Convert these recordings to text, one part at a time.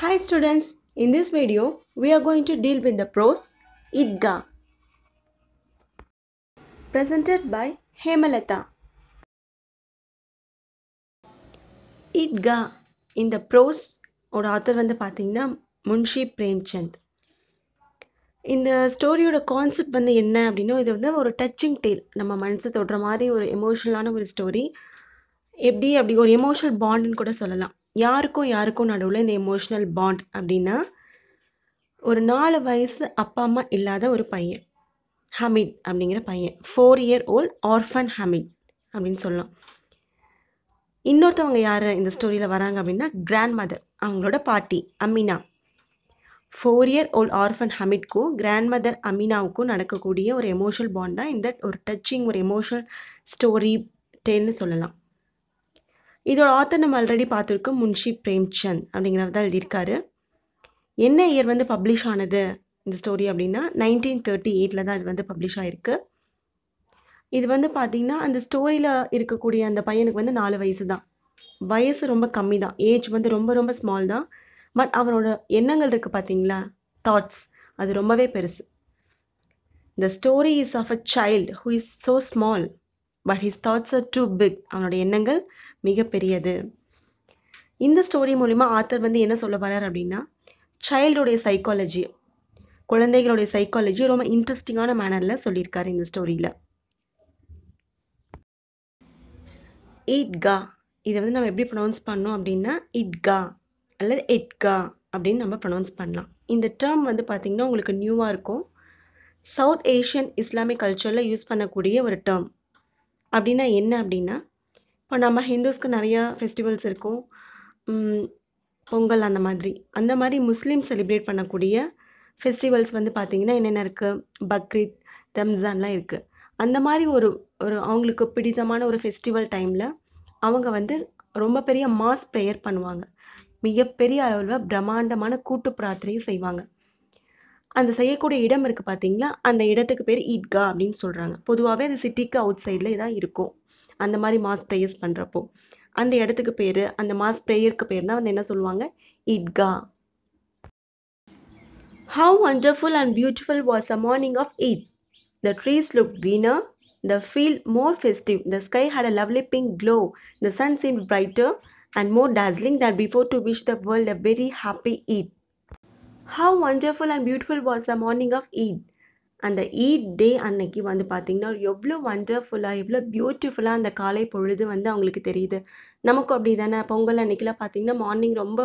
Hi students, in this video we are going to deal with the prose Idga presented by Hemalata. Idga இந்த prose ஒரு author வந்து பார்த்திங்கன்னா முன்ஷி பிரேம்சந்த் இந்த ஸ்டோரியோட concept வந்து என்ன அப்படின்னா இது வந்து ஒரு டச்சிங் டேல் நம்ம மனசு தொடுற மாதிரி ஒரு எமோஷனலான ஒரு ஸ்டோரி எப்படி அப்படி ஒரு எமோஷனல் பாண்டுன்னு கூட சொல்லலாம் யாருக்கும் யாருக்கும் நடுவில் இந்த எமோஷ்னல் பாண்ட் அப்படின்னா ஒரு நாலு வயசு அப்பா அம்மா இல்லாத ஒரு பையன் ஹமீட் அப்படிங்கிற பையன் four year old orphan Hamid அப்படின்னு சொல்லலாம் இன்னொருத்தவங்க யார் இந்த ஸ்டோரியில் வராங்க அப்படின்னா கிராண்ட் மதர் அவங்களோட பாட்டி Amina four year old orphan ஹமிட்க்கும் கிராண்ட் மதர் அமினாவுக்கும் நடக்கக்கூடிய ஒரு எமோஷனல் பாண்ட் தான் இந்த ஒரு டச்சிங் ஒரு எமோஷனல் ஸ்டோரி டேன்னு சொல்லலாம் இதோட ஆத்தர் நம்ம ஆல்ரெடி பார்த்துருக்கோம் முன்ஷி பிரேம்சந்த் அப்படிங்கிறவர் தான் எழுதியிருக்காரு என்ன இயர் வந்து பப்ளிஷ் ஆனது இந்த ஸ்டோரி அப்படின்னா நைன்டீன் தேர்ட்டி எயிட்டில் தான் இது வந்து பப்ளிஷ் ஆகிருக்கு இது வந்து பார்த்திங்கன்னா அந்த ஸ்டோரியில் இருக்கக்கூடிய அந்த பையனுக்கு வந்து நாலு வயசு தான் வயசு ரொம்ப கம்மி தான் ஏஜ் வந்து ரொம்ப ரொம்ப ஸ்மால் தான் பட் அவனோட எண்ணங்கள் இருக்குது பார்த்தீங்களா தாட்ஸ் அது ரொம்பவே பெருசு the story is of a child who is so small but his thoughts are too big அவனோட எண்ணங்கள் மிகப்பெரியது இந்த ஸ்டோரி மூலிமா ஆத்தர் வந்து என்ன சொல்ல வரார் அப்படின்னா சைல்டுடைய சைக்காலஜி குழந்தைகளுடைய சைக்காலஜி ரொம்ப இன்ட்ரெஸ்டிங்கான மேனரில் சொல்லியிருக்காரு இந்த ஸ்டோரியில் இட்கா இதை வந்து நம்ம எப்படி ப்ரொனவுன்ஸ் பண்ணோம் அப்படின்னா இட்கா அல்லது எட்கா அப்படின்னு நம்ம ப்ரொனவுன்ஸ் பண்ணலாம் இந்த டேர்ம் வந்து பார்த்திங்கன்னா உங்களுக்கு நியூவாக இருக்கும் சவுத் ஏஷியன் இஸ்லாமிக் கல்ச்சரில் யூஸ் பண்ணக்கூடிய ஒரு டேர்ம் அப்படின்னா என்ன அப்படின்னா இப்போ நம்ம ஹிந்துஸ்க்கு நிறையா ஃபெஸ்டிவல்ஸ் இருக்கும் பொங்கல் அந்த மாதிரி அந்த மாதிரி முஸ்லீம் செலிப்ரேட் பண்ணக்கூடிய ஃபெஸ்டிவல்ஸ் வந்து பார்த்திங்கன்னா என்னென்ன இருக்குது பக்ரீத் ரம்ஜான்லாம் இருக்குது அந்த மாதிரி ஒரு ஒரு அவங்களுக்கு பிடித்தமான ஒரு ஃபெஸ்டிவல் டைமில் அவங்க வந்து ரொம்ப பெரிய மாஸ் ப்ரேயர் பண்ணுவாங்க மிகப்பெரிய அளவில் பிரம்மாண்டமான கூட்டு பிரார்த்தனையும் செய்வாங்க அந்த செய்யக்கூடிய இடம் இருக்குது பார்த்தீங்களா அந்த இடத்துக்கு பேர் ஈத்கா அப்படின்னு சொல்கிறாங்க பொதுவாகவே அது சிட்டிக்கு அவுட் சைடில் இதாக இருக்கும் அந்த மாதிரி மாஸ் ப்ரேயர்ஸ் பண்ணுறப்போ அந்த இடத்துக்கு பேர் அந்த மாஸ் ப்ரேயருக்கு பேர்னால் வந்து என்ன சொல்லுவாங்க Idgah how wonderful and beautiful was a morning of Eid the trees look greener the feel more festive the sky had a lovely pink glow the sun seem brighter and more dazzling than before to wish the world a very happy Eid how wonderful and beautiful was a morning of Eid அந்த Eid day அன்னைக்கு வந்து பார்த்திங்கன்னா எவ்வளோ வண்டர்ஃபுல்லாக எவ்வளோ பியூட்டிஃபுல்லாக அந்த காலை பொழுது வந்து அவங்களுக்கு தெரியுது நமக்கும் அப்படி தானே பொங்கல் அன்றைக்கெலாம் பார்த்திங்கன்னா மார்னிங் ரொம்ப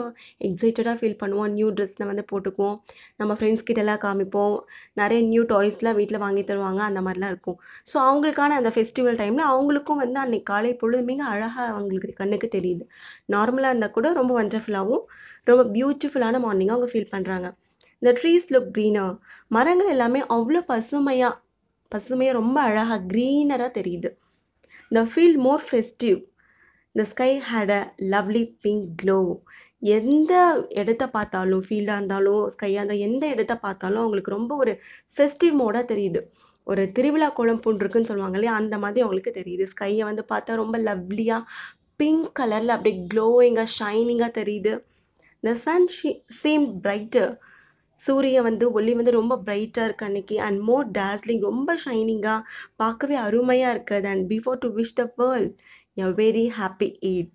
எக்ஸைட்டடாக ஃபீல் பண்ணுவோம் நியூ ட்ரெஸ்ஸில் வந்து போட்டுக்குவோம் நம்ம ஃப்ரெண்ட்ஸ் கிட்டலாம் காமிப்போம் நிறைய நியூ டாய்ஸ்லாம் வீட்டில் வாங்கி தருவாங்க அந்த மாதிரிலாம் இருக்கும் ஸோ அவங்களுக்கான அந்த ஃபெஸ்டிவல் டைமில் அவங்களுக்கும் வந்து அன்றைக்கி காலை பொழுது மிக அழகாக அவங்களுக்கு கண்ணுக்கு தெரியுது நார்மலாக இருந்தால் கூட ரொம்ப வண்டர்ஃபுல்லாகவும் ரொம்ப பியூட்டிஃபுல்லான மார்னிங்காக அவங்க ஃபீல் பண்ணுறாங்க இந்த ட்ரீஸ் லுக் க்ரீனாக மரங்கள் எல்லாமே அவ்வளோ பசுமையாக பசுமையாக ரொம்ப அழகாக க்ரீனராக தெரியுது the feel more festive the sky had a lovely pink glow எந்த இடத்த பார்த்தாலும் ஃபீல்டாக இருந்தாலும் ஸ்கையாக இருந்தாலும் எந்த இடத்த பார்த்தாலும் அவங்களுக்கு ரொம்ப ஒரு ஃபெஸ்டிவ் மோடாக தெரியுது ஒரு திருவிழா கோலம் பூண்டுருக்குன்னு சொல்லுவாங்க இல்லையா அந்த மாதிரி அவங்களுக்கு தெரியுது ஸ்கையை வந்து பார்த்தா ரொம்ப லவ்லியாக பிங்க் கலரில் அப்படியே க்ளோயிங்காக ஷைனிங்காக தெரியுது the sun she same brighter சூரியன் வந்து ஒளி வந்து ரொம்ப பிரைட்டாக இருக்குது அன்னைக்கு அண்ட் மோர் டார்ஸ்லிங் ரொம்ப ஷைனிங்காக பார்க்கவே அருமையாக இருக்குது and before to wish the world you very happy Eid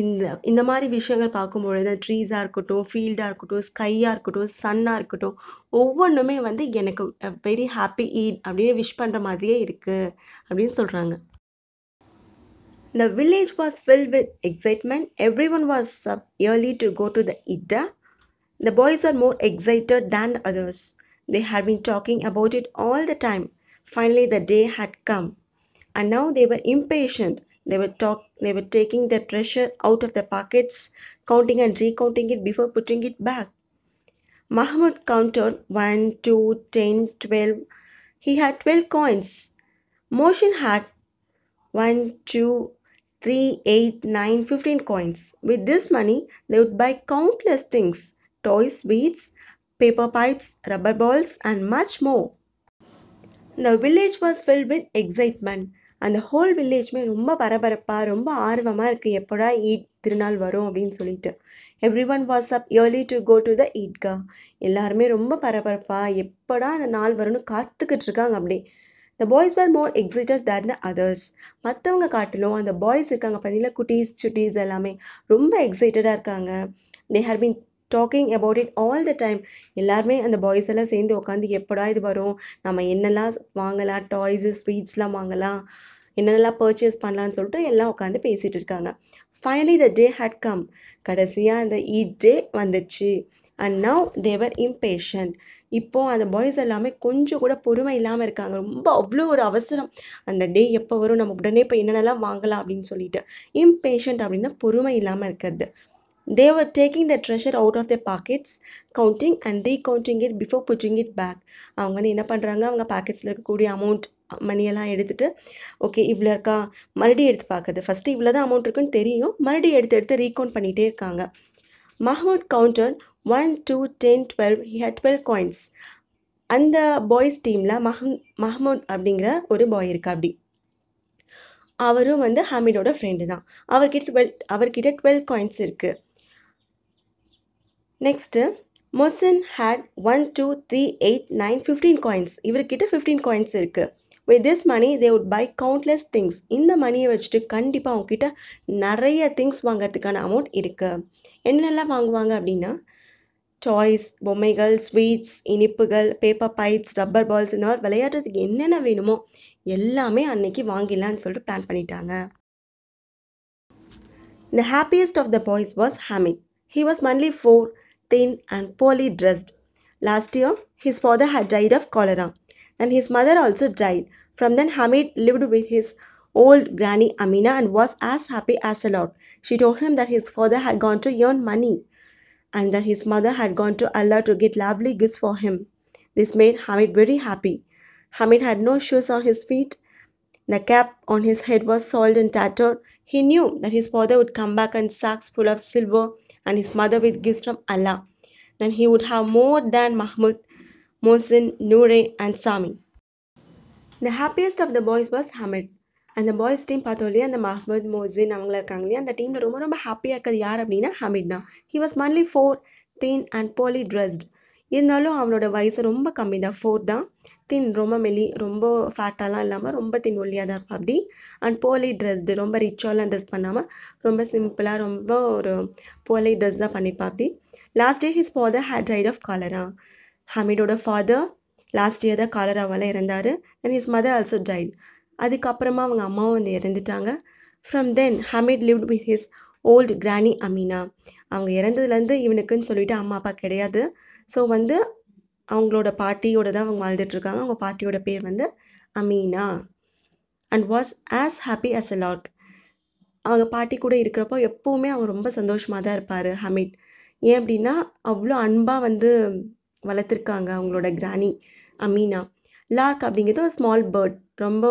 இந்த இந்த மாதிரி விஷயங்கள் பார்க்கும்பொழுது ட்ரீஸாக இருக்கட்டும் ஃபீல்டாக இருக்கட்டும் ஸ்கையாக இருக்கட்டும் சன்னாக இருக்கட்டும் ஒவ்வொன்றுமே வந்து எனக்கு வெரி ஹாப்பி ஈட் அப்படின்னு விஷ் பண்ணுற மாதிரியே இருக்குது அப்படின்னு சொல்கிறாங்க The village was fill with excitement every one was early to go to the Idgah The boys were more excited than the others. They had been talking about it all the time. Finally, the day had come. And now they were impatient. They were, talk- they were taking their treasure out of their pockets, counting and recounting it before putting it back. Mahmud counted 1, 2, 10, 12. He had 12 coins. Motion had 1, 2, 3, 8, 9, 15 coins. With this money, they would buy countless things. Toys beads paper pipes rubber balls and much more இந்த village was fill with excitement அந்த whole வில்லேஜ்மே ரொம்ப பரபரப்பாக ரொம்ப ஆர்வமாக இருக்குது எப்போடா eat திருநாள் வரும் அப்படின்னு சொல்லிட்டு every one was up early to go to the Idgah எல்லாருமே ரொம்ப பரபரப்பாக எப்போடா அந்த நாள் வரும்னு காத்துக்கிட்டு இருக்காங்க அப்படி the boys were more excited than the others மற்றவங்க காட்டிலும் அந்த பாய்ஸ் இருக்காங்க பார்த்தீங்கன்னா குட்டீஸ் சுட்டீஸ் எல்லாமே ரொம்ப எக்ஸைட்டடாக இருக்காங்க they had been talking about it all the time எல்லாருமே அந்த பாய்ஸ் எல்லாம் சேர்ந்து உட்காந்து எப்படா இது வரும் நம்ம என்னெல்லாம் வாங்கலாம் டாய்ஸு ஸ்வீட்ஸ்லாம் வாங்கலாம் என்னென்னலாம் பர்ச்சேஸ் பண்ணலான்னு சொல்லிட்டு எல்லாம் உட்காந்து பேசிகிட்டு இருக்காங்க finally the day had come கடைசியாக அந்த ஈ டே வந்துச்சு அண்ட் நவ் தேவர் இம்பேஷன் இப்போது அந்த பாய்ஸ் எல்லாமே கொஞ்சம் கூட பொறுமை இல்லாமல் இருக்காங்க ரொம்ப அவ்வளோ ஒரு அவசரம் அந்த டே எப்போ வரும் நம்ம உடனே இப்போ என்னென்னலாம் வாங்கலாம் அப்படின்னு சொல்லிட்டு இம்பேஷண்ட் அப்படின்னா பொறுமை இல்லாமல் இருக்கிறது they were taking the treasure out of the pockets counting and recounting it before putting it back அவங்க வந்து என்ன பண்ணுறாங்க அவங்க பாக்கெட்ஸில் இருக்கக்கூடிய அமௌண்ட் மணியெல்லாம் எடுத்துகிட்டு ஓகே இவ்வளோ இருக்கா மறுபடியும் எடுத்து பார்க்குறது ஃபஸ்ட்டு இவ்வளோ தான் அமௌண்ட் இருக்குன்னு தெரியும் மறுபடியும் எடுத்து எடுத்து ரீகவுண்ட் பண்ணிகிட்டே இருக்காங்க Mahmood counted one two ten twelve he had twelve coins அந்த பாய்ஸ் டீமில் மஹம் மஹமூத் அப்படிங்கிற ஒரு பாய் இருக்கா அப்படி அவரும் வந்து ஹமீடோட ஃப்ரெண்டு தான் அவர்கிட்ட டுவெல் அவர்கிட்ட டுவெல் காயின்ஸ் இருக்குது next Mohsin had one two three eight nine fifteen coins இவர்கிட்ட ஃபிஃப்டீன் காயின்ஸ் இருக்குது with this money they would buy countless things இந்த மணியை வச்சுட்டு கண்டிப்பாக அவங்கக்கிட்ட நிறைய திங்ஸ் வாங்கிறதுக்கான அமௌண்ட் இருக்குது என்னென்னலாம் வாங்குவாங்க அப்படின்னா டாய்ஸ் பொம்மைகள் ஸ்வீட்ஸ் இனிப்புகள் பேப்பர் பைப்ஸ் ரப்பர் பால்ஸ் இந்த மாதிரி விளையாடுறதுக்கு என்னென்ன வேணுமோ எல்லாமே அன்னைக்கு வாங்கிடலான்னு சொல்லிட்டு பிளான் பண்ணிட்டாங்க the happiest of the boys was Hamid he was manly four thin and poorly dressed. Last year, his father had died of cholera and his mother also died. From then, Hamid lived with his old granny Amina and was as happy as a lord. She told him that his father had gone to earn money and that his mother had gone to Allah to get lovely gifts for him. This made Hamid very happy. Hamid had no shoes on his feet. The cap on his head was soiled and tattered. He knew that his father would come back in sacks full of silver and his mother with gifts from Allah. Then he would have more than Mahmud, Mohsin, Nure, and Sami. The happiest of the boys was Hamid. அந்த boys team பார்த்தோம் அந்த மஹமத் மோசின் அவங்கள இருக்காங்க இல்லையா அந்த டீமில் ரொம்ப ரொம்ப ஹாப்பியாக இருக்கிறது யார் அப்படின்னா ஹமீத் தான் he was manly four thin and poorly dressed இருந்தாலும் அவனோட வயசு ரொம்ப கம்மி தான் ஃபோர் தான் தின் ரொம்ப மெலி ரொம்ப ஃபேட்டாலாம் இல்லாமல் ரொம்ப தின் ஒல்லியாக தான் இருப்பா அப்படி அண்ட் போலி ட்ரெஸ்டு ரொம்ப ரிச்சாலாம் ட்ரெஸ் பண்ணாமல் ரொம்ப சிம்பிளாக ரொம்ப ஒரு போலி ட்ரெஸ் தான் பண்ணிப்பா அப்படி last day his father had died of cholera ஹமீடோட ஃபாதர் லாஸ்ட் இயர் தான் காலராவெல்லாம் இறந்தார் and his mother also died அதுக்கப்புறமா அவங்க அம்மாவும் வந்து இறந்துட்டாங்க from then Hamid lived with his old granny Amina அவங்க இறந்ததுலேருந்து இவனுக்குன்னு சொல்லிவிட்டு அம்மா அப்பா கிடையாது ஸோ வந்து அவங்களோட பாட்டியோட தான் அவங்க வாழ்ந்துட்டுருக்காங்க அவங்க பாட்டியோட பேர் வந்து Amina and was as happy as a lark அவங்க பாட்டி கூட இருக்கிறப்போ எப்போவுமே அவங்க ரொம்ப சந்தோஷமாக தான் இருப்பார் ஹமீத் ஏன் அப்படின்னா அவ்வளோ அன்பாக வந்து வளர்த்துருக்காங்க அவங்களோட கிராணி அமீனா லார்க் அப்படிங்கிறது ஒரு ஸ்மால் பேர்ட் ரொம்ப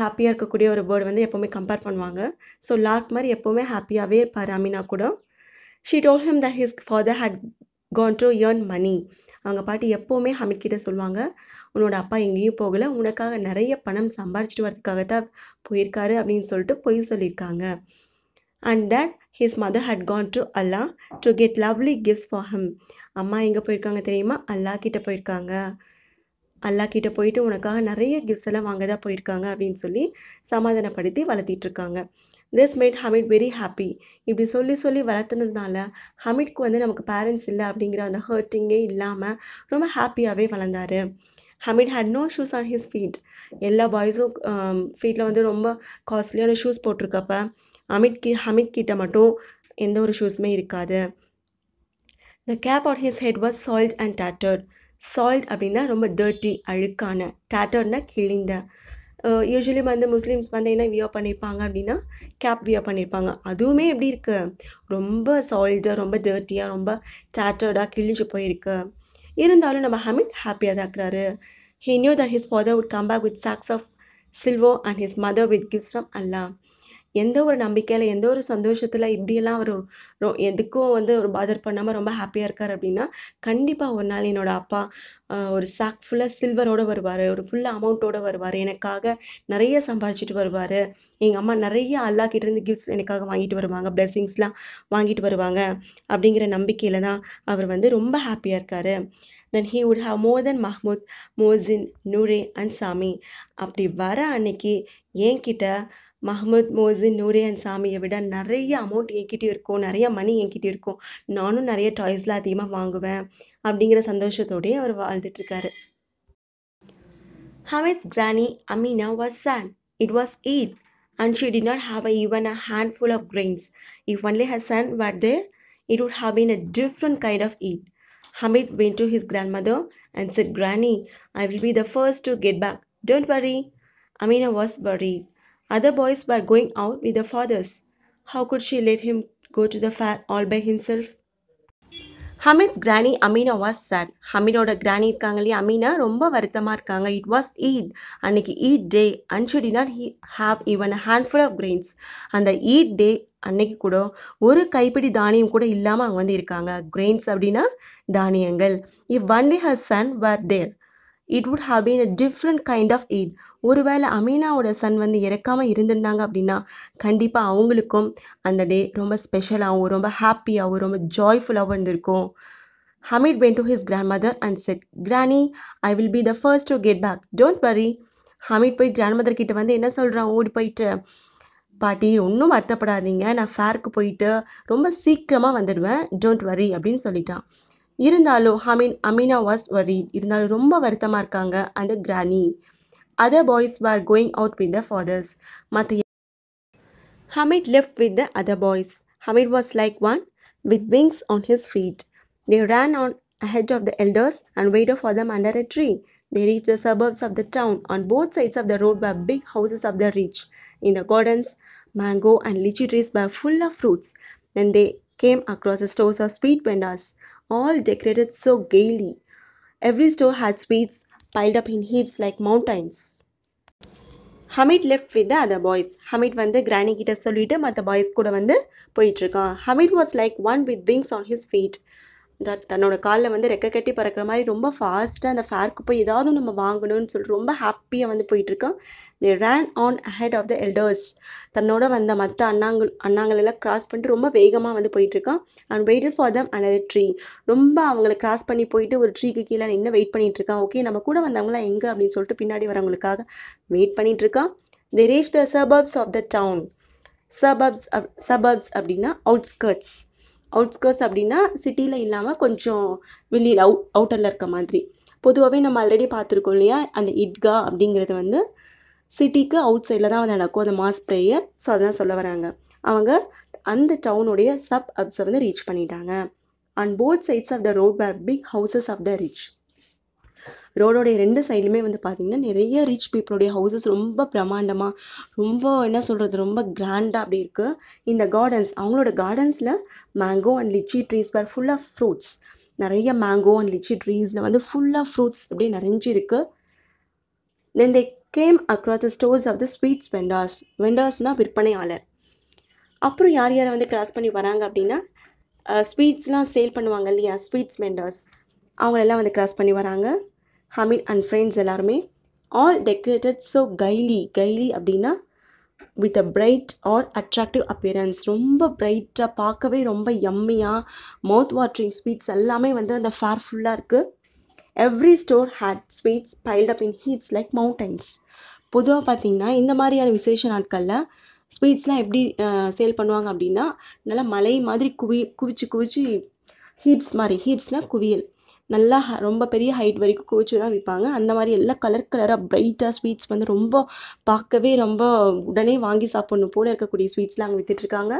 ஹாப்பியாக இருக்கக்கூடிய ஒரு பேர்டு வந்து எப்போவுமே கம்பேர் பண்ணுவாங்க ஸோ லார்க் மாதிரி எப்போவுமே ஹாப்பியாகவே இருப்பார் அமீனா கூட she told him that his father had gone to earn money அவங்க பாட்டி எப்போவுமே ஹமீத் கிட்டே சொல்லுவாங்க உன்னோட அப்பா எங்கேயும் போகலை உனக்காக நிறைய பணம் சம்பாரிச்சிட்டு வர்றதுக்காக தான் போயிருக்காரு அப்படின்னு சொல்லிட்டு பொய் சொல்லியிருக்காங்க and that his mother had gone to Allah to get lovely gifts for him அம்மா எங்கே போயிருக்காங்க தெரியுமா அல்லா கிட்டே போயிருக்காங்க அல்லா கிட்டே போயிட்டு உனக்காக நிறைய கிஃப்ட்ஸ் எல்லாம் வாங்க தான் போயிருக்காங்க அப்படின்னு சொல்லி சமாதானப்படுத்தி வளர்த்திட்டுருக்காங்க this made Hamid very happy இப்படி சொல்லி சொல்லி வளர்த்துனதுனால ஹமிட்க்கு வந்து நமக்கு பேரண்ட்ஸ் இல்லை அப்படிங்கிற அந்த ஹர்ட்டிங்கே இல்லாமல் ரொம்ப ஹாப்பியாகவே வளர்ந்தார் Hamid had no shoes on his feet எல்லா பாய்ஸும் ஃபீட்டில் வந்து ரொம்ப காஸ்ட்லியான ஷூஸ் போட்டிருக்கப்ப அமித் கி ஹமித் கிட்ட மட்டும் எந்த ஒரு ஷூஸுமே இருக்காது the cap on his head was soiled and tattered soiled அப்படின்னா ரொம்ப டர்ட்டி அழுக்கான டேட்டர்னால் கிழிந்த யூஸ்வலி வந்து முஸ்லீம்ஸ் வந்து என்ன வியோ பண்ணியிருப்பாங்க அப்படின்னா கேப் வியோ பண்ணியிருப்பாங்க அதுவுமே எப்படி இருக்குது ரொம்ப சால்டாக ரொம்ப டர்ட்டியாக ரொம்ப டேட்டர்டாக கிழிஞ்சு போயிருக்கு இருந்தாலும் நம்ம ஹமீத் ஹாப்பியாக தான் இருக்கிறாரு he knew that his father would come back with sacks of silver and his mother with gifts from Allah எந்த ஒரு நம்பிக்கையில் எந்த ஒரு சந்தோஷத்தில் இப்படியெல்லாம் அவர் எதுக்கும் வந்து ஒரு பாதர் பண்ணாமல் ரொம்ப ஹாப்பியாக இருக்கார் அப்படின்னா கண்டிப்பாக ஒரு நாள் என்னோடய அப்பா ஒரு சாக் ஃபுல்லாக சில்வரோடு வருவார் ஒரு ஃபுல்லாக அமௌண்ட்டோடு வருவார் எனக்காக நிறைய சம்பாரிச்சிட்டு வருவார் எங்கள் அம்மா நிறைய அல்லா கிட்டேருந்து கிஃப்ட்ஸ் எனக்காக வாங்கிட்டு வருவாங்க பிளெஸ்ஸிங்ஸ்லாம் வாங்கிட்டு வருவாங்க அப்படிங்கிற நம்பிக்கையில் தான் அவர் வந்து ரொம்ப ஹாப்பியாக இருக்கார் then he would have more than Mahmood Mohsin Noorey and Sammi அப்படி வர அன்னைக்கு என்கிட்ட மஹமத் மோசின் நூரே அண்ட் சாமியை விட நிறைய அமௌண்ட் என்கிட்டே இருக்கும் நிறைய மணி என்கிட்டே இருக்கும் நானும் நிறைய டாய்ஸ்லாம் அதிகமாக வாங்குவேன் அப்படிங்கிற சந்தோஷத்தோடய அவர் வாழ்ந்துட்டுருக்காரு Hamid granny Amina was sad it was Eid and she did not have a even a handful of grains if only her son were there it would have in a different kind of Eid Hamid to his his mother and said granny I will be the first to get back don't worry Amina was worried Other boys were going out with their fathers. How could she let him go to the fair all by himself? Hamid granny Amina was chat ஹமீனோட கிராணி இருக்காங்க இல்லையா அமீனா ரொம்ப வருத்தமாக இருக்காங்க it was Eid அன்னைக்கு Eid day and should not he have even handful of grains அந்த Eid day அன்னைக்கு கூட ஒரு கைப்பிடி தானியம் கூட இல்லாமல் அவங்க வந்து இருக்காங்க கிரெயின்ஸ் அப்படின்னா தானியங்கள் if only her son were there it would have been a different kind of Eid ஒருவேளை அமீனாவோட சன் வந்து இறக்காமல் இருந்திருந்தாங்க அப்படின்னா கண்டிப்பாக அவங்களுக்கும் அந்த டே ரொம்ப ஸ்பெஷலாகவும் ரொம்ப ஹாப்பியாகவும் ரொம்ப ஜாய்ஃபுல்லாகவும் இருந்திருக்கும் when to his grandmother and said granny I will be the first to get back don't worry Hamid போய் மதர் கிட்ட வந்து என்ன சொல்கிறான் ஓடி போயிட்டு பாட்டி ஒன்றும் வருத்தப்படாதீங்க நான் ஃபேருக்கு போயிட்டு ரொம்ப சீக்கிரமாக வந்துடுவேன் டோன்ட் வரி அப்படின்னு சொல்லிட்டான் இருந்தாலும் ஹமீன் அமீனா வாஸ் வரி இருந்தாலும் ரொம்ப வருத்தமாக இருக்காங்க அந்த கிராணி other boys were going out with their fathers. Hamid left with the other boys. Hamid was like one with wings on his feet. They ran on ahead of the elders and waited for them under a tree. They reached the suburbs of the town. On both sides of the road were big houses of the rich. In the gardens, mango and lychee trees were full of fruits. Then they came across the stores of sweet vendors, all decorated so gaily. Every store had sweets piled up in heaps like mountains Hamid left with other boys Hamid வந்து granny கிட்ட சொல்லிட்டு மற்ற boys கூட வந்து போயிட்டுருக்கான் Hamid was like one with wings on his feet தன்னோட காலில் வந்து ரெக்க கட்டி பறக்கிற மாதிரி ரொம்ப ஃபாஸ்ட்டாக அந்த ஃபேர்க்கு போய் ஏதாவது நம்ம வாங்கணும்னு சொல்லிட்டு ரொம்ப ஹாப்பியாக வந்து போயிட்டுருக்கான் they ran ahead of the elders தன்னோட வந்த மற்ற அண்ணாங்கள் அண்ணாங்களெல்லாம் கிராஸ் பண்ணிட்டு ரொம்ப வேகமாக வந்து போயிட்டுருக்கான் and waited for them under tree ரொம்ப அவங்கள கிராஸ் பண்ணி போயிட்டு ஒரு ட்ரீக்கு கீழே நின்று வெயிட் பண்ணிகிட்ருக்கான் ஓகே நம்ம கூட வந்தவங்களாம் எங்கே அப்படின்னு சொல்லிட்டு பின்னாடி வரவங்களுக்காக வெயிட் பண்ணிகிட்ருக்கான் they reach the suburbs of the town suburbs up suburbs அப்படின்னா அவுட்ஸ்கர்ட்ஸ் அவுட்ஸ்கர்ஸ் அப்படின்னா சிட்டியில் இல்லாமல் கொஞ்சம் வெளியில் அவுட் அவுட்டரில் இருக்க மாதிரி பொதுவாகவே நம்ம ஆல்ரெடி பார்த்துருக்கோம் இல்லையா அந்த இட்கா அப்படிங்கிறது வந்து சிட்டிக்கு அவுட் சைடில் தான் வந்து நடக்கும் அந்த மாஸ் ப்ரேயர் ஸோ அதான் சொல்ல வராங்க அவங்க அந்த டவுனுடைய சப் அப்ஸை வந்து ரீச் பண்ணிட்டாங்க and both sides of the road were big houses of the rich ரோடோடைய ரெண்டு சைட்லுமே வந்து பார்த்திங்கன்னா நிறைய ரிச் பீப்புளுடைய ஹவுசஸ் ரொம்ப பிரமாண்டமாக ரொம்ப என்ன சொல்கிறது ரொம்ப கிராண்டாக அப்படி இருக்குது இந்த கார்டன்ஸ் அவங்களோட கார்டன்ஸில் mango and litchi trees were full of fruits நிறைய மேங்கோ அண்ட் லிச்சி ட்ரீஸில் வந்து ஃபுல்லாக ஃப்ரூட்ஸ் அப்படியே நிறைஞ்சிருக்கு then they came across the stores of the sweets vendors வெண்டாஸ்னால் விற்பனையாளர் அப்புறம் யார் யாரை வந்து கிராஸ் பண்ணி வராங்க அப்படின்னா ஸ்வீட்ஸ்லாம் சேல் பண்ணுவாங்க இல்லையா ஸ்வீட்ஸ் வெண்டர்ஸ் அவங்களெல்லாம் வந்து கிராஸ் பண்ணி வராங்க ஹமீத் அண்ட் ஃப்ரெண்ட்ஸ் எல்லாருமே all decorated so gaily gaily அப்படின்னா with a bright or attractive appearance ரொம்ப பிரைட்டாக பார்க்கவே ரொம்ப எம்மையாக மவுத் வாட்ரிங் ஸ்வீட்ஸ் எல்லாமே வந்து அந்த ஃபேர் ஃபுல்லாக இருக்குது every store had sweets piled up in heaps like mountains பொதுவாக பார்த்தீங்கன்னா இந்த மாதிரியான விசேஷ நாட்களில் ஸ்வீட்ஸ்லாம் எப்படி சேல் பண்ணுவாங்க அப்படின்னா நல்லா மலை மாதிரி குவி குவிச்சு குவிச்சு ஹீப்ஸ் மாதிரி ஹீப்ஸ்னால் குவியல் நல்லா ரொம்ப பெரிய ஹைட் வரைக்கும் குவிச்சு தான் விற்பாங்க அந்த மாதிரி எல்லாம் கலர் கலராக பிரைட்டாக ஸ்வீட்ஸ் வந்து ரொம்ப பார்க்கவே ரொம்ப உடனே வாங்கி சாப்பிட்ணும் போல இருக்கக்கூடிய ஸ்வீட்ஸ்லாம் அங்கே விற்றுட்ருக்காங்க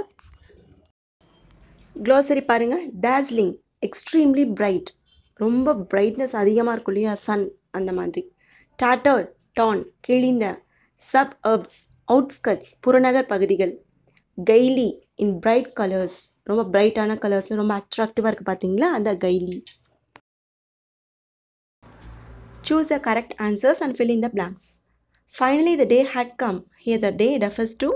க்ளோசரி பாருங்கள் டேஸ்லிங் எக்ஸ்ட்ரீம்லி பிரைட் ரொம்ப பிரைட்னஸ் அதிகமாக இருக்கும் இல்லையா சன் அந்த மாதிரி டாட்டர் டான் கிழிந்த சப் அப்ஸ் அவுட்ஸ்கட்ஸ் புறநகர் பகுதிகள் கைலி இன் பிரைட் கலர்ஸ் ரொம்ப பிரைட்டான கலர்ஸ் ரொம்ப அட்ராக்டிவாக இருக்குது பார்த்தீங்களா அந்த கைலி Choose the correct answers and fill in the blanks. Finally, the day had come. Here the day refers to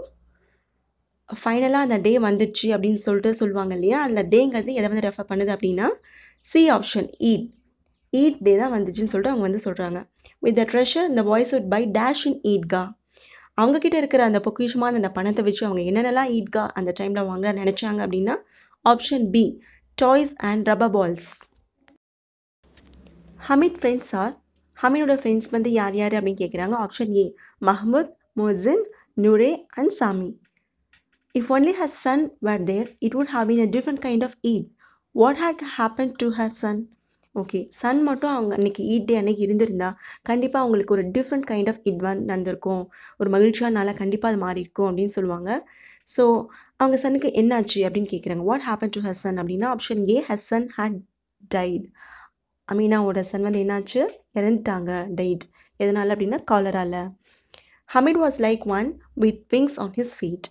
ஃபைனலாக அந்த டே வந்துடுச்சு அப்படின்னு சொல்லிட்டு சொல்லுவாங்க இல்லையா அதில் டேங்கிறது எதை வந்து ரெஃபர் பண்ணுது அப்படின்னா C option Eid Eid day தான் வந்துச்சுன்னு சொல்லிட்டு அவங்க வந்து சொல்கிறாங்க வித் த ட்ரெஷர் இந்த boys would buy dash in Idgah அவங்கக்கிட்ட இருக்கிற அந்த பொக்கிஷமான அந்த பணத்தை வச்சு அவங்க என்னென்னலாம் ஈட்கா அந்த டைமில் வாங்க நினச்சாங்க அப்படின்னா option B toys and rubber balls Hamid friends or ஹமீனோட ஃப்ரெண்ட்ஸ் வந்து யார் யார் அப்படின்னு கேட்குறாங்க option A Mahmood Mohsin Noorey and Sammi if only her son were there it would have in a different kind of Eid what had happen to her son okay son மட்டும் அவங்க அன்றைக்கி eat டே அன்றைக்கி இருந்திருந்தா கண்டிப்பாக அவங்களுக்கு ஒரு டிஃப்ரெண்ட் கைண்ட் ஆஃப் இட் வந்து நடந்திருக்கும் ஒரு மகிழ்ச்சியான நாளாக கண்டிப்பாக அது மாறி இருக்கும் அப்படின்னு சொல்லுவாங்க ஸோ அவங்க சனுக்கு என்னாச்சு அப்படின்னு கேட்குறாங்க வாட் ஹேப்பன் டு சன் அப்படின்னா option A son had died அமீனாவோட சன் வந்து என்னாச்சு இறந்துட்டாங்க டெய்ட் எதனால் அப்படின்னா காலரால் Hamid was like one with wings on his feet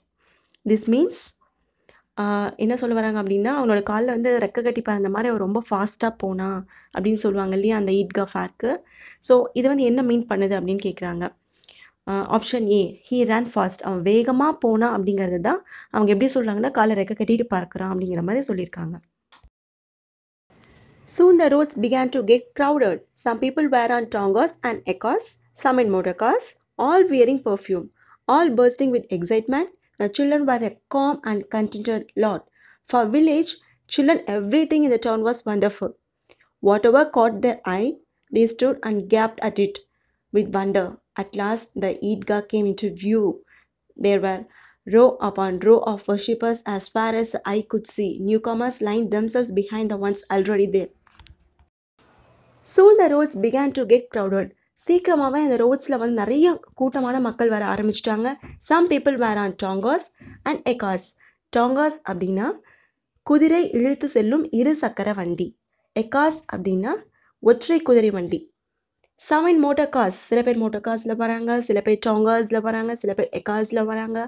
this means என்ன சொல்ல வராங்க அப்படின்னா அவனோட காலில் வந்து ரெக்க கட்டி பறந்த மாதிரி அவர் ரொம்ப ஃபாஸ்ட்டாக போனா அப்படின்னு சொல்லுவாங்க இல்லையா அந்த ஈத்கா ஃபேர்க்கு ஸோ இது வந்து என்ன மீன் பண்ணுது அப்படின்னு கேட்குறாங்க option A he ran fast அவன் வேகமாக போனா அப்படிங்கிறது தான் அவங்க எப்படி சொல்கிறாங்கன்னா காலை ரெக்க கட்டிட்டு பார்க்குறான் அப்படிங்கிற மாதிரி சொல்லியிருக்காங்க Soon the roads began to get crowded. Some people were on tongas and ekas, some in motor cars, all wearing perfume, all bursting with excitement. The children were a calm and contented lot. For village, children, everything in the town was wonderful. Whatever caught their eye, they stood and gaped at it with wonder. At last, the Eidgah came into view. There were row upon row of worshippers as far as I could see. Newcomers lined themselves behind the ones already there. Soon the roads began to get crowded சீக்கிரமாகவே அந்த ரோட்ஸில் வந்து நிறைய கூட்டமான மக்கள் வர ஆரம்பிச்சிட்டாங்க some people were on tongas and ekkas tongas அப்படின்னா குதிரை இழுத்து செல்லும் இரு சக்கர வண்டி எக்காஸ் அப்படின்னா ஒற்றை குதிரை வண்டி சவன் மோட்டர் காஸ் சில பேர் மோட்டர் காஸில் வராங்க சில பேர் டாங்காஸில் வராங்க சில பேர் எக்காஸில் வராங்க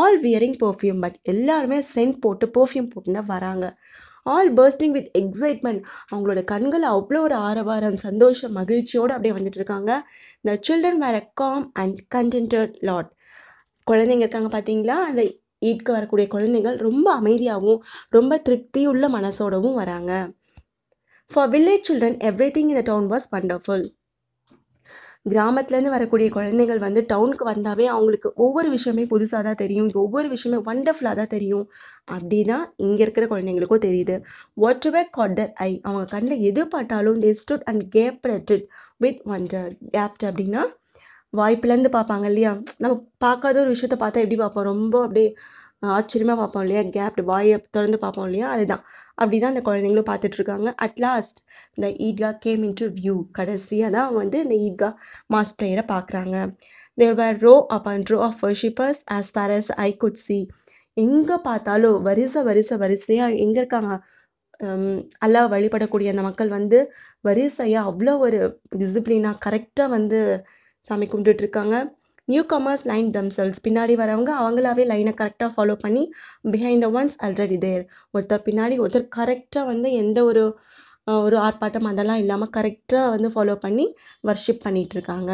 ஆல் வியரிங் பர்ஃப்யூம் பட் எல்லாருமே சென்ட் போட்டு பர்ஃப்யூம் போட்டு தான் வராங்க ஆல் பர்ஸ்டிங் வித் எக்ஸைட்மெண்ட் அவங்களோட கண்கள் அவ்வளோ ஒரு ஆரவாரம் சந்தோஷம் மகிழ்ச்சியோடு அப்படியே வந்துட்டு இருக்காங்க the children were a calm and contented lot குழந்தைங்க இருக்காங்க பார்த்தீங்களா அந்த ஈட்க வரக்கூடிய குழந்தைகள் ரொம்ப அமைதியாகவும் ரொம்ப திருப்தியுள்ள மனசோடவும் வராங்க for village children every thing இந்த டவுன் வாஸ் வண்டர்ஃபுல் கிராமத்துலேருந்து வரக்கூடிய குழந்தைகள் வந்து டவுனுக்கு வந்தாவே அவங்களுக்கு ஒவ்வொரு விஷயமே புதுசாக தான் தெரியும் ஒவ்வொரு விஷயமே ஒண்டர்ஃபுல்லாக தான் தெரியும் அப்படி தான் இங்கே இருக்கிற குழந்தைங்களுக்கும் தெரியுது வாட் காட் காட்டர் ஐ அவங்க கண்ணில் எது பார்த்தாலும் they stood and gaped with wonder gaped அப்படின்னா வாய்ப்புலேருந்து பார்ப்பாங்க இல்லையா நம்ம பார்க்காத ஒரு விஷயத்த பார்த்தா எப்படி பார்ப்போம் ரொம்ப அப்படியே ஆச்சரியமாக பார்ப்போம் இல்லையா கேப்டு வாயை திறந்து பார்ப்போம் இல்லையா அதுதான் அப்படி தான் அந்த குழந்தைங்களும் பார்த்துட்ருக்காங்க அட் லாஸ்ட் இந்த ஈட்கா கேம் இன்டு வியூ கடைசியாக தான் வந்து இந்த ஈட்கா மாஸ் ப்ரேயரை பார்க்குறாங்க there were row up and row of worshippers as far as I could see எங்கே பார்த்தாலும் வரிசை வரிசை வரிசையாக எங்கே இருக்காங்க அல்லா வழிபடக்கூடிய அந்த மக்கள் வந்து வரிசையாக அவ்வளோ ஒரு டிசிப்ளினாக கரெக்டாக வந்து சாமி கும்பிட்டுட்ருக்காங்க நியூ கமர்ஸ் லைன் தம்செல்ஸ் பின்னாடி வரவங்க அவங்களாவே லைனை கரெக்டாக ஃபாலோ பண்ணி behind the ones already there ஒருத்தர் பின்னாடி ஒருத்தர் கரெக்டாக வந்து எந்த ஒரு ஒரு ஆர்ப்பாட்டம் அதெல்லாம் இல்லாமல் கரெக்டாக வந்து ஃபாலோ பண்ணி வர்ஷிப் இருக்காங்க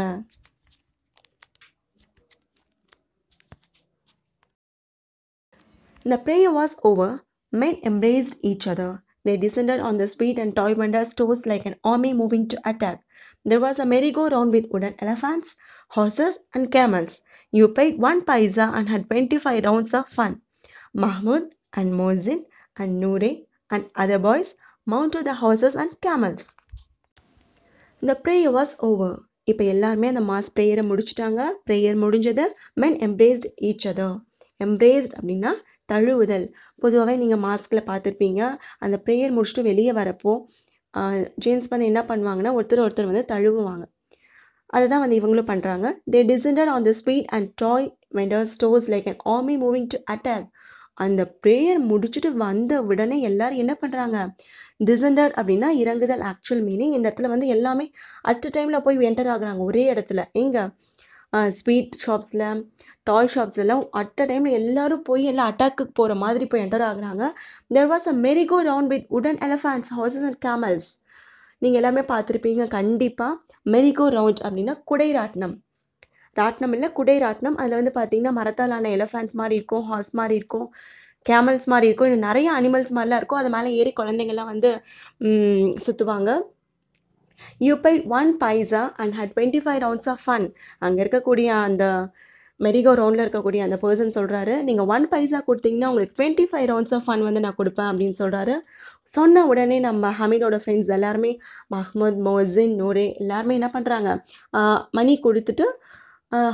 the prayer was over men embraced each other they descended on the sweet and toy vendor stores like an army moving to attack there was a merry go round with wooden எலஃபான்ஸ் horses, and camels. You paid one paisa and had 25 rounds of fun. Mahmud and Mozin and Nure and other boys mounted the horses and camels. The prayer was over. இப்போ எல்லாருமே அந்த mass ப்ரேயரை முடிச்சுட்டாங்க prayer முடிஞ்சது men embraced each other embraced அப்படின்னா தழுவுதல் பொதுவாகவே நீங்கள் மாஸ்கில் பார்த்துருப்பீங்க அந்த ப்ரேயர் முடிச்சுட்டு வெளியே வரப்போ ஜென்ஸ் வந்து என்ன பண்ணுவாங்கன்னா ஒருத்தர் ஒருத்தர் வந்து தழுவுவாங்க அதுதான் வந்து இவங்களும் பண்ணுறாங்க they descended on the sweet and toy vendor stores like and army moving to attack அந்த ப்ரேயர் முடிச்சுட்டு வந்த உடனே எல்லாரும் என்ன பண்ணுறாங்க டிசண்டட் அப்படின்னா இறங்குதல் ஆக்சுவல் மீனிங் இந்த இடத்துல வந்து எல்லாமே அட் டைமில் போய் என்டர் ஆகுறாங்க ஒரே இடத்துல எங்கே ஸ்வீட் ஷாப்ஸில் டாய் ஷாப்ஸ்லலாம் அட் அ டைமில் எல்லோரும் போய் எல்லாம் அட்டாக்கு போகிற மாதிரி போய் என்டர் ஆகுறாங்க there was a merry go round with wooden elephants horses and camels நீங்கள் எல்லாமே பார்த்துருப்பீங்க கண்டிப்பாக மெரிகோ ரவுண்ட் அப்படின்னா குடை ராட்டினம் இல்லை குடை அதில் வந்து பார்த்திங்கன்னா மரத்தாலான எலஃபேன்ஸ் மாதிரி இருக்கும் ஹார்ஸ் மாதிரி இருக்கும் கேமல்ஸ் மாதிரி இருக்கும் இன்னும் நிறைய அனிமல்ஸ் மாதிரிலாம் இருக்கும் அது மேலே ஏறி குழந்தைங்கள்லாம் வந்து சுற்றுவாங்க you pay one paisa and had twenty five rounds of fun அங்கே இருக்கக்கூடிய அந்த மெரிகோ ரவுண்டில் இருக்கக்கூடிய அந்த பர்சன் சொல்கிறாரு நீங்கள் ஒன் பைசா கொடுத்தீங்கன்னா உங்களுக்கு twenty five rounds of fun வந்து நான் கொடுப்பேன் அப்படின்னு சொல்கிறாரு சொன்ன உடனே நம்ம ஹமீதோட ஃப்ரெண்ட்ஸ் எல்லாருமே மஹ்மத் மோசின் நூரே எல்லாருமே என்ன பண்ணுறாங்க மணி கொடுத்துட்டு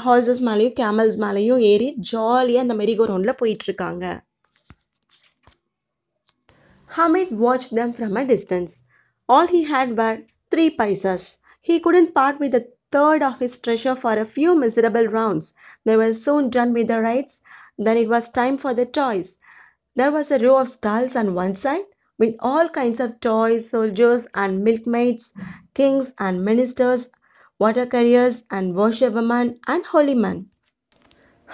ஹார்சஸ் மேலேயும் கேமல்ஸ் மேலேயும் ஏறி ஜாலியாக அந்த மெரிகோ ரவுண்டில் போயிட்டுருக்காங்க Hamid watch them from a distance all he had were three paisas he couldn't part with third of his treasure for a few miserable rounds They was soon done with the rides. Then it was time for the toys. There was a row of stalls one side with all kinds of toys, soldiers and milkmaids, kings and ministers, water carriers and women and holy men.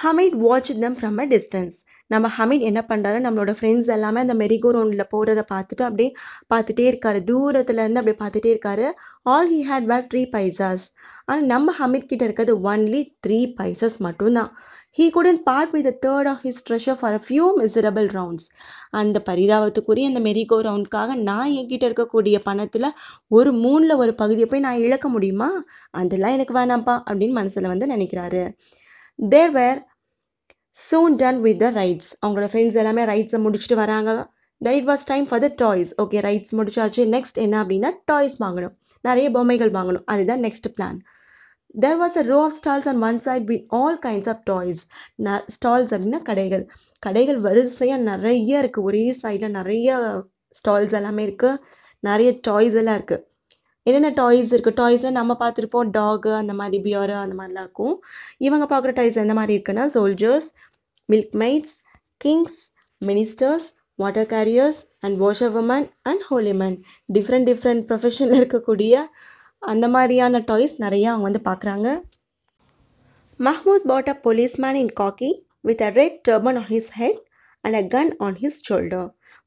Hamid watched them from a distance. நம்ம ஹமீட் என்ன பண்ணுறாரு நம்மளோட friends எல்லாமே அந்த merry go ரவுண்டில் போகிறத பார்த்துட்டு அப்படியே பார்த்துட்டே இருக்காரு தூரத்துலேருந்து அப்படியே பார்த்துட்டே இருக்காரு all he had were three paisas ஆனால் நம்ம ஹமீட் கிட்ட இருக்கிறது ஒன்லி த்ரீ பைசஸ் மட்டும்தான் he couldn't part with third of his treasure for a few miserable rounds அந்த பரிதாபத்துக்குரிய அந்த மெரிகோ ரவுண்ட்காக நான் என்கிட்ட இருக்கக்கூடிய பணத்தில் ஒரு மூணில் ஒரு பகுதியை போய் நான் இழக்க முடியுமா அதெல்லாம் எனக்கு வேணாம்ப்பா அப்படின்னு மனசில் வந்து நினைக்கிறாரு there were soon done with the rides அவங்களோட ஃப்ரெண்ட்ஸ் எல்லாமே ரைட்ஸை முடிச்சுட்டு வராங்க that was time for the toys okay rides முடிச்சாச்சு நெக்ஸ்ட் என்ன அப்படின்னா டாய்ஸ் வாங்கணும் நிறைய பொம்மைகள் வாங்கணும் அதுதான் next plan there was a row of stalls and one side with all kinds of toys ந ஸ்டால்ஸ் அப்படின்னா கடைகள் கடைகள் வரிசையாக நிறைய இருக்குது ஒரே சைடில் நிறைய ஸ்டால்ஸ் எல்லாமே இருக்குது நிறைய டாய்ஸ் எல்லாம் இருக்குது என்னென்ன டாய்ஸ் இருக்குது டாய்ஸ்லாம் நம்ம பார்த்துருப்போம் டாகு அந்த மாதிரி பியரு அந்த மாதிரிலாம் இருக்கும் இவங்க பார்க்குற டாய்ஸ் எந்த மாதிரி இருக்குன்னா soldiers milk maids kings ministers water carriers and washer woman and holy man different different ப்ரொஃபஷனில் இருக்கக்கூடிய அந்த மாதிரியான டாய்ஸ் நிறையா அவங்க வந்து பார்க்குறாங்க Mahmood bought bought a policeman in khaki, with a red turban on his head and a gun on his shoulder.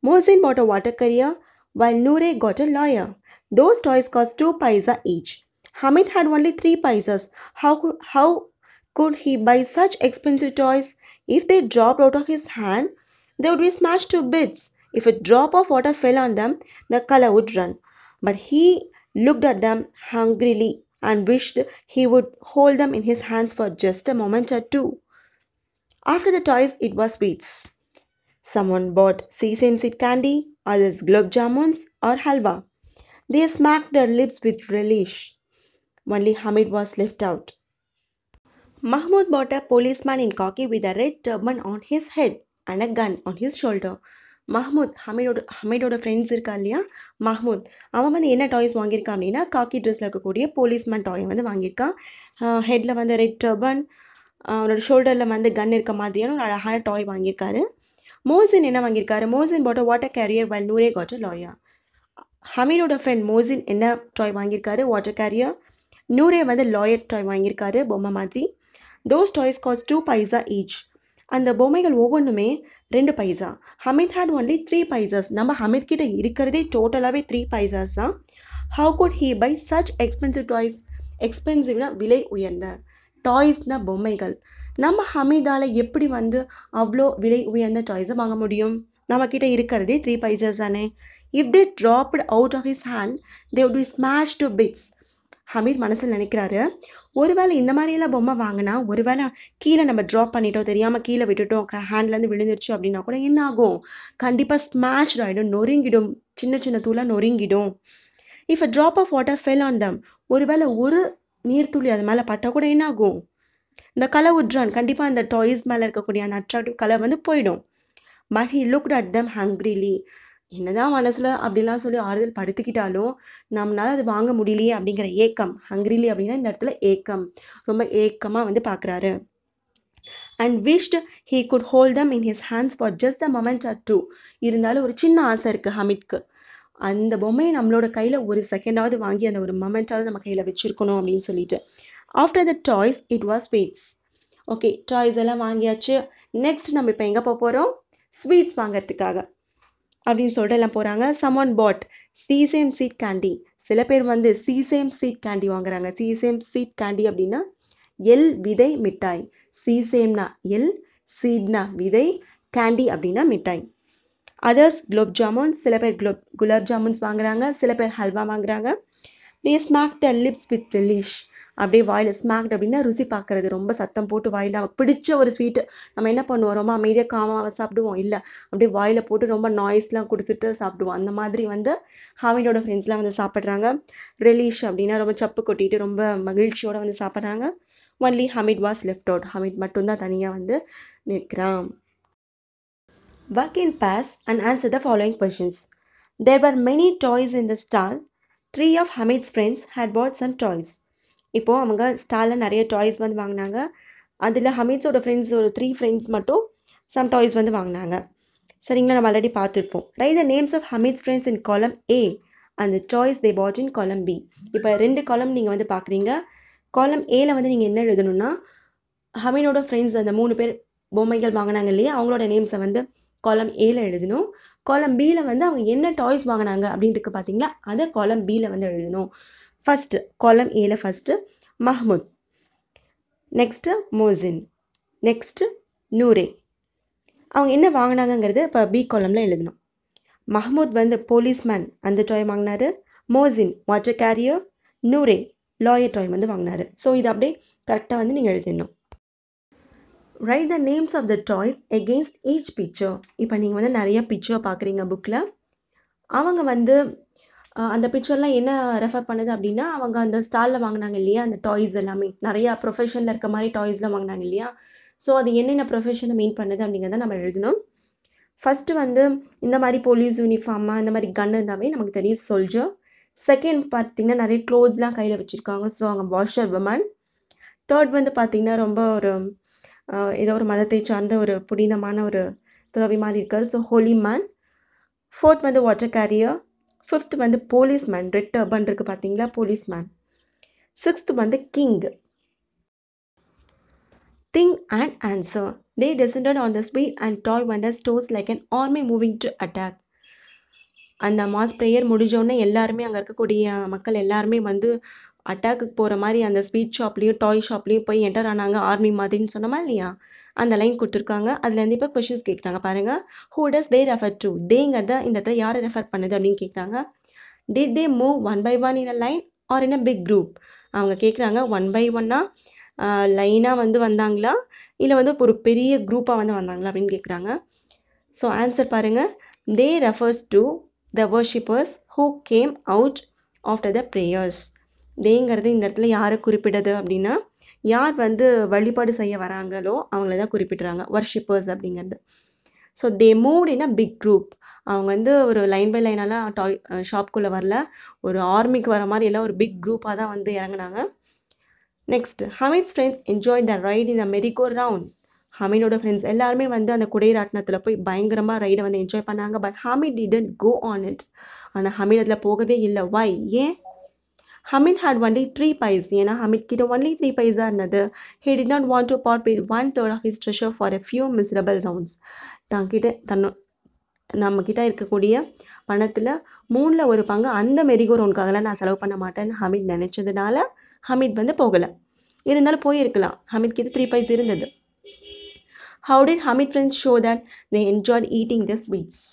Mohsin bought a water carrier, while Nure got a lawyer. Those toys cost 2 paisa each. Hamid had only 3 paisas. how could he buy such expensive toys? If they dropped out of his hand, they would be smashed to bits. If a drop of water fell on them, the color would run. But he looked at them hungrily, and wished he would hold them in his hands for just a moment or two. After the toys, it was sweets. Someone bought sesame seed candy, others globe jamuns or halwa. They smacked their lips with relish. Only Hamid was left out. Mahmoud bought a policeman in khaki with a red turban on his head and a gun on his shoulder. Mahmood ஹமீடோட ஹமீடோட friends இருக்கான் இல்லையா Mahmoud அவன் வந்து என்ன toys வாங்கியிருக்கான் அப்படின்னா காக்கி ட்ரெஸ்ஸில் இருக்கக்கூடிய போலீஸ்மேன் டாயை வந்து வாங்கியிருக்கான் ஹெட்டில் வந்து ரெட் டர்பன் அவனோட ஷோல்டரில் வந்து கன் இருக்க மாதிரியான ஒரு அழகான டாய் வாங்கியிருக்காரு மோசின் என்ன வாங்கியிருக்காரு மோசின் பாட் வாட்டர் கேரியர் வல் நூரே காட் லாயா ஹமீடோட ஃப்ரெண்ட் மோசின் என்ன டாய் வாங்கியிருக்காரு வாட்டர் கேரியர் நூரே வந்து லாயர் டாய் வாங்கியிருக்காரு பொம்மை மாதிரி those toys cost two paisa each அந்த பொம்மைகள் ஒவ்வொன்றுமே ரெண்டு paisa Hamid had only three paisas நம்ம ஹமித் கிட்ட இருக்கிறதே டோட்டலாகவே த்ரீ பைசாஸ் தான் how could he buy such expensive toys எக்ஸ்பென்சிவ்னா விலை உயர்ந்த டாய்ஸ்னால் பொம்மைகள் நம்ம ஹமீதால் எப்படி வந்து அவ்வளோ விலை உயர்ந்த டாய்ஸை வாங்க முடியும் நம்மக்கிட்ட இருக்கிறதே த்ரீ பைசஸ் தானே if they dropped out of his hand they would be smash to bits Hamid மனசில் நினைக்கிறாரு ஒருவேளை இந்த மாதிரியெல்லாம் பொம்மை வாங்கினா ஒருவேளை கீழே நம்ம ட்ராப் பண்ணிட்டோம் தெரியாமல் கீழே விட்டுட்டோம் ஹேண்ட்லேருந்து விழுந்துருச்சு அப்படின்னா கூட என்ன ஆகும் கண்டிப்பாக ஸ்மேஷ் ஆகிடும் நொறுங்கிடும் சின்ன சின்ன தூளாக நொறுங்கிடும் if a drop of water fell on them ஒருவேளை ஒரு நீர்த்துளி அது மேலே பட்டால் கூட என்ன ஆகும் இந்த கலை உட்ரான் கண்டிப்பாக அந்த டாய்ஸ் மேலே இருக்கக்கூடிய அந்த அட்ராக்டிவ் கலர் வந்து போயிடும் but he looked at them hungrily என்னதான் மனசில் அப்படிலாம் சொல்லி ஆறுதல் படுத்திக்கிட்டாலும் நம்மளால் அது வாங்க முடியலையே அப்படிங்கிற ஏக்கம் ஹங்கிரிலி அப்படின்னா இந்த இடத்துல ஏக்கம் ரொம்ப ஏக்கமாக வந்து பார்க்குறாரு and wish he could hold them in his hands for just a moment or two இருந்தாலும் ஒரு சின்ன ஆசை இருக்குது ஹமிட்க்கு அந்த பொம்மையை நம்மளோட கையில் ஒரு செகண்டாவது வாங்கி அந்த ஒரு மொமெண்ட்டாவது நம்ம கையில் வச்சுருக்கணும் அப்படின்னு சொல்லிட்டு after the toys it was sweets okay toys எல்லாம் வாங்கியாச்சு நெக்ஸ்ட் நம்ம இப்போ எங்கே போக போகிறோம் ஸ்வீட்ஸ் வாங்கிறதுக்காக அப்படின்னு சொல்லிட்டு எல்லாம் போகிறாங்க some bought sesame seed candy சில பேர் வந்து சீசேம் சீட் கேண்டி வாங்குறாங்க சீசேம் சீட் கேண்டி அப்படின்னா எல் விதை மிட்டாய் சீசேம்னா எல் சீட்னா விதை கேண்டி அப்படின்னா மிட்டாய் அதர்ஸ் குலோப் ஜாமுன் சில பேர் குலோப் குலாப் ஜாமுன்ஸ் வாங்குறாங்க சில பேர் ஹல்வா வாங்குறாங்க they smack the lips with relish அப்படியே வாயில் ஸ்மாக்ட் அப்படின்னா ருசி பார்க்குறது ரொம்ப சத்தம் போட்டு வாயில் பிடிச்ச ஒரு ஸ்வீட்டு நம்ம என்ன பண்ணுவோம் ரொம்ப அமைதியாக காமாவை சாப்பிடுவோம் இல்லை அப்படியே வாயில் போட்டு ரொம்ப நாய்ஸ்லாம் கொடுத்துட்டு சாப்பிடுவோம் அந்த மாதிரி வந்து ஹாவினோட ஃப்ரெண்ட்ஸ்லாம் வந்து சாப்பிட்றாங்க ரெலீஷ் அப்படின்னா ரொம்ப சப்பு கொட்டிட்டு ரொம்ப மகிழ்ச்சியோடு வந்து சாப்பிட்றாங்க only Hamid was left out Hamid மட்டும்தான் தனியாக வந்து நிற்கிறான் work in pairs and answer the following questions there are many toys in the stall three of Hamid's friends had bought some toys இப்போது அவங்க ஸ்டாலில் நிறைய டாய்ஸ் வந்து வாங்கினாங்க அதில் ஹமீத்ஸோட ஃப்ரெண்ட்ஸ் ஒரு த்ரீ ஃப்ரெண்ட்ஸ் மட்டும் சம் டாய்ஸ் வந்து வாங்கினாங்க சரிங்களா நம்ம ஆல்ரெடி பார்த்துருப்போம் write the names of Hamid friends in column A அந்த சாய்ஸ் தே பாட் இன் காலம் பி இப்போ ரெண்டு காலம் நீங்கள் வந்து பார்க்குறீங்க காலம் ஏல வந்து நீங்கள் என்ன எழுதணும்னா ஹமீனோட ஃப்ரெண்ட்ஸ் அந்த மூணு பேர் பொம்மைகள் வாங்கினாங்க இல்லையா அவங்களோட நேம்ஸை வந்து காலம் ஏல எழுதணும் காலம் பியில் வந்து அவங்க என்ன டாய்ஸ் வாங்கினாங்க அப்படின்ட்டு பார்த்தீங்களா அதை காலம் பியில் வந்து எழுதணும் ஃபஸ்ட்டு காலம் ஏல first Mahmood next Mohsin next Noorey அவங்க என்ன வாங்கினாங்கங்கிறத இப்போ பி காலமில் எழுதணும் மஹ்மூத் வந்து போலீஸ்மேன் அந்த டாய் வாங்கினாரு Mohsin water carrier Noorey lawyer toy வந்து வாங்கினாரு ஸோ இது அப்படியே கரெக்டாக வந்து நீங்கள் எழுதிடணும் write the names of the toys against each picture இப்போ நீங்கள் வந்து நிறைய பிக்சர் பார்க்குறீங்க புக்கில் அவங்க வந்து அந்த பிக்சர்லாம் என்ன ரெஃபர் பண்ணுது அப்படின்னா அவங்க அந்த ஸ்டாலில் வாங்கினாங்க இல்லையா அந்த டாய்ஸ் எல்லாமே நிறையா ப்ரொஃபஷனில் இருக்க மாதிரி டாய்ஸ்லாம் வாங்கினாங்க இல்லையா ஸோ அது என்னென்ன ப்ரொஃபஷனை மீன் பண்ணுது அப்படிங்கிறத நம்ம எழுதணும் ஃபஸ்ட்டு வந்து இந்த மாதிரி போலீஸ் யூனிஃபார்மு இந்த மாதிரி கன் இருந்தாலே நமக்கு தெரியும் சொல்ஜர் செகண்ட் பார்த்திங்கன்னா நிறைய க்ளோத்ஸ்லாம் கையில் வச்சுருக்காங்க ஸோ அவங்க வாஷர் உமன் தேர்ட் வந்து பார்த்திங்கன்னா ரொம்ப ஒரு ஏதோ ஒரு மதத்தை சார்ந்த ஒரு புனிதமான ஒரு துறவி மாதிரி இருக்கார் ஸோ ஹோலி மேன் ஃபோர்த் வந்து வாட்டர் கேரியர் ஃபிஃப்த் வந்து போலீஸ்மேன் ரெட் டர்பன் இருக்குது பார்த்தீங்களா போலீஸ்மேன் சிக்ஸ்த் வந்து king think and answer they descended on the sweet and toy vendor stores like an army moving to attack அந்த mass prayer முடிஞ்சோடனே எல்லாருமே அங்கே இருக்கக்கூடிய மக்கள் எல்லாருமே வந்து அட்டாக்கு போகிற மாதிரி அந்த ஸ்வீட் ஷாப்லேயும் டாய் ஷாப்லேயும் போய் என்டர் ஆனாங்க ஆர்மி மாதிரின்னு சொன்னோமா இல்லையா அந்த லைன் கொடுத்துருக்காங்க அதுலேருந்து இப்போ கொஷின்ஸ் கேட்குறாங்க பாருங்கள் who does they refer to தேங்கிறத இந்த இடத்துல யாரை ரெஃபர் பண்ணுது அப்படின்னு கேட்குறாங்க did they move one by one in a line or in a big group அவங்க கேட்குறாங்க ஒன் பை ஒன்னாக லைனாக வந்து வந்தாங்களா இல்லை வந்து ஒரு பெரிய குரூப்பாக வந்து வந்தாங்களா அப்படின்னு கேட்குறாங்க ஸோ ஆன்சர் பாருங்கள் they refers to the worshippers who came out after the prayers தேங்கிறது இந்த இடத்துல யாரை குறிப்பிடுது அப்படின்னா யார் வந்து வழிபாடு செய்ய வராங்களோ அவங்கள தான் குறிப்பிட்றாங்க ஒர்ஷிப்பர்ஸ் அப்படிங்கிறது so they moved in a big group அவங்க வந்து ஒரு லைன் பை லைனாலாம் டாய் ஷாப்குள்ளே வரல ஒரு ஆர்மிக்கு வர மாதிரி எல்லாம் ஒரு பிக் குரூப்பாக தான் வந்து இறங்கினாங்க next Hamid friends enjoy the ride இந்த மெரிகோ ரவுண்ட் ஹமீனோட ஃப்ரெண்ட்ஸ் எல்லாருமே வந்து அந்த குடைராட்டினத்தில் போய் பயங்கரமாக ரைடை வந்து என்ஜாய் பண்ணாங்க but Hamid didn't go on it ஆனால் ஹமீட் அதில் போகவே இல்லை வை ஏன் Hamid had only three pice ஏன்னா know, Hamid ஒன்லி த்ரீ பைஸாக இருந்தது are another. Not did not want to one third of his treasure for treasure for a few miserable rounds. தங்கிட்ட தன்னோ நம்மக்கிட்ட இருக்கக்கூடிய பணத்தில் மூணில் ஒரு பங்கு அந்த மெரிகோர் உனக்காகலாம் நான் செலவு பண்ண மாட்டேன்னு ஹமித் நினச்சதுனால ஹமித் வந்து போகலை இருந்தாலும் போயிருக்கலாம் ஹமீத் கிட்ட த்ரீ பைஸ் இருந்தது how did Hamid friends show that they enjoy eating the sweets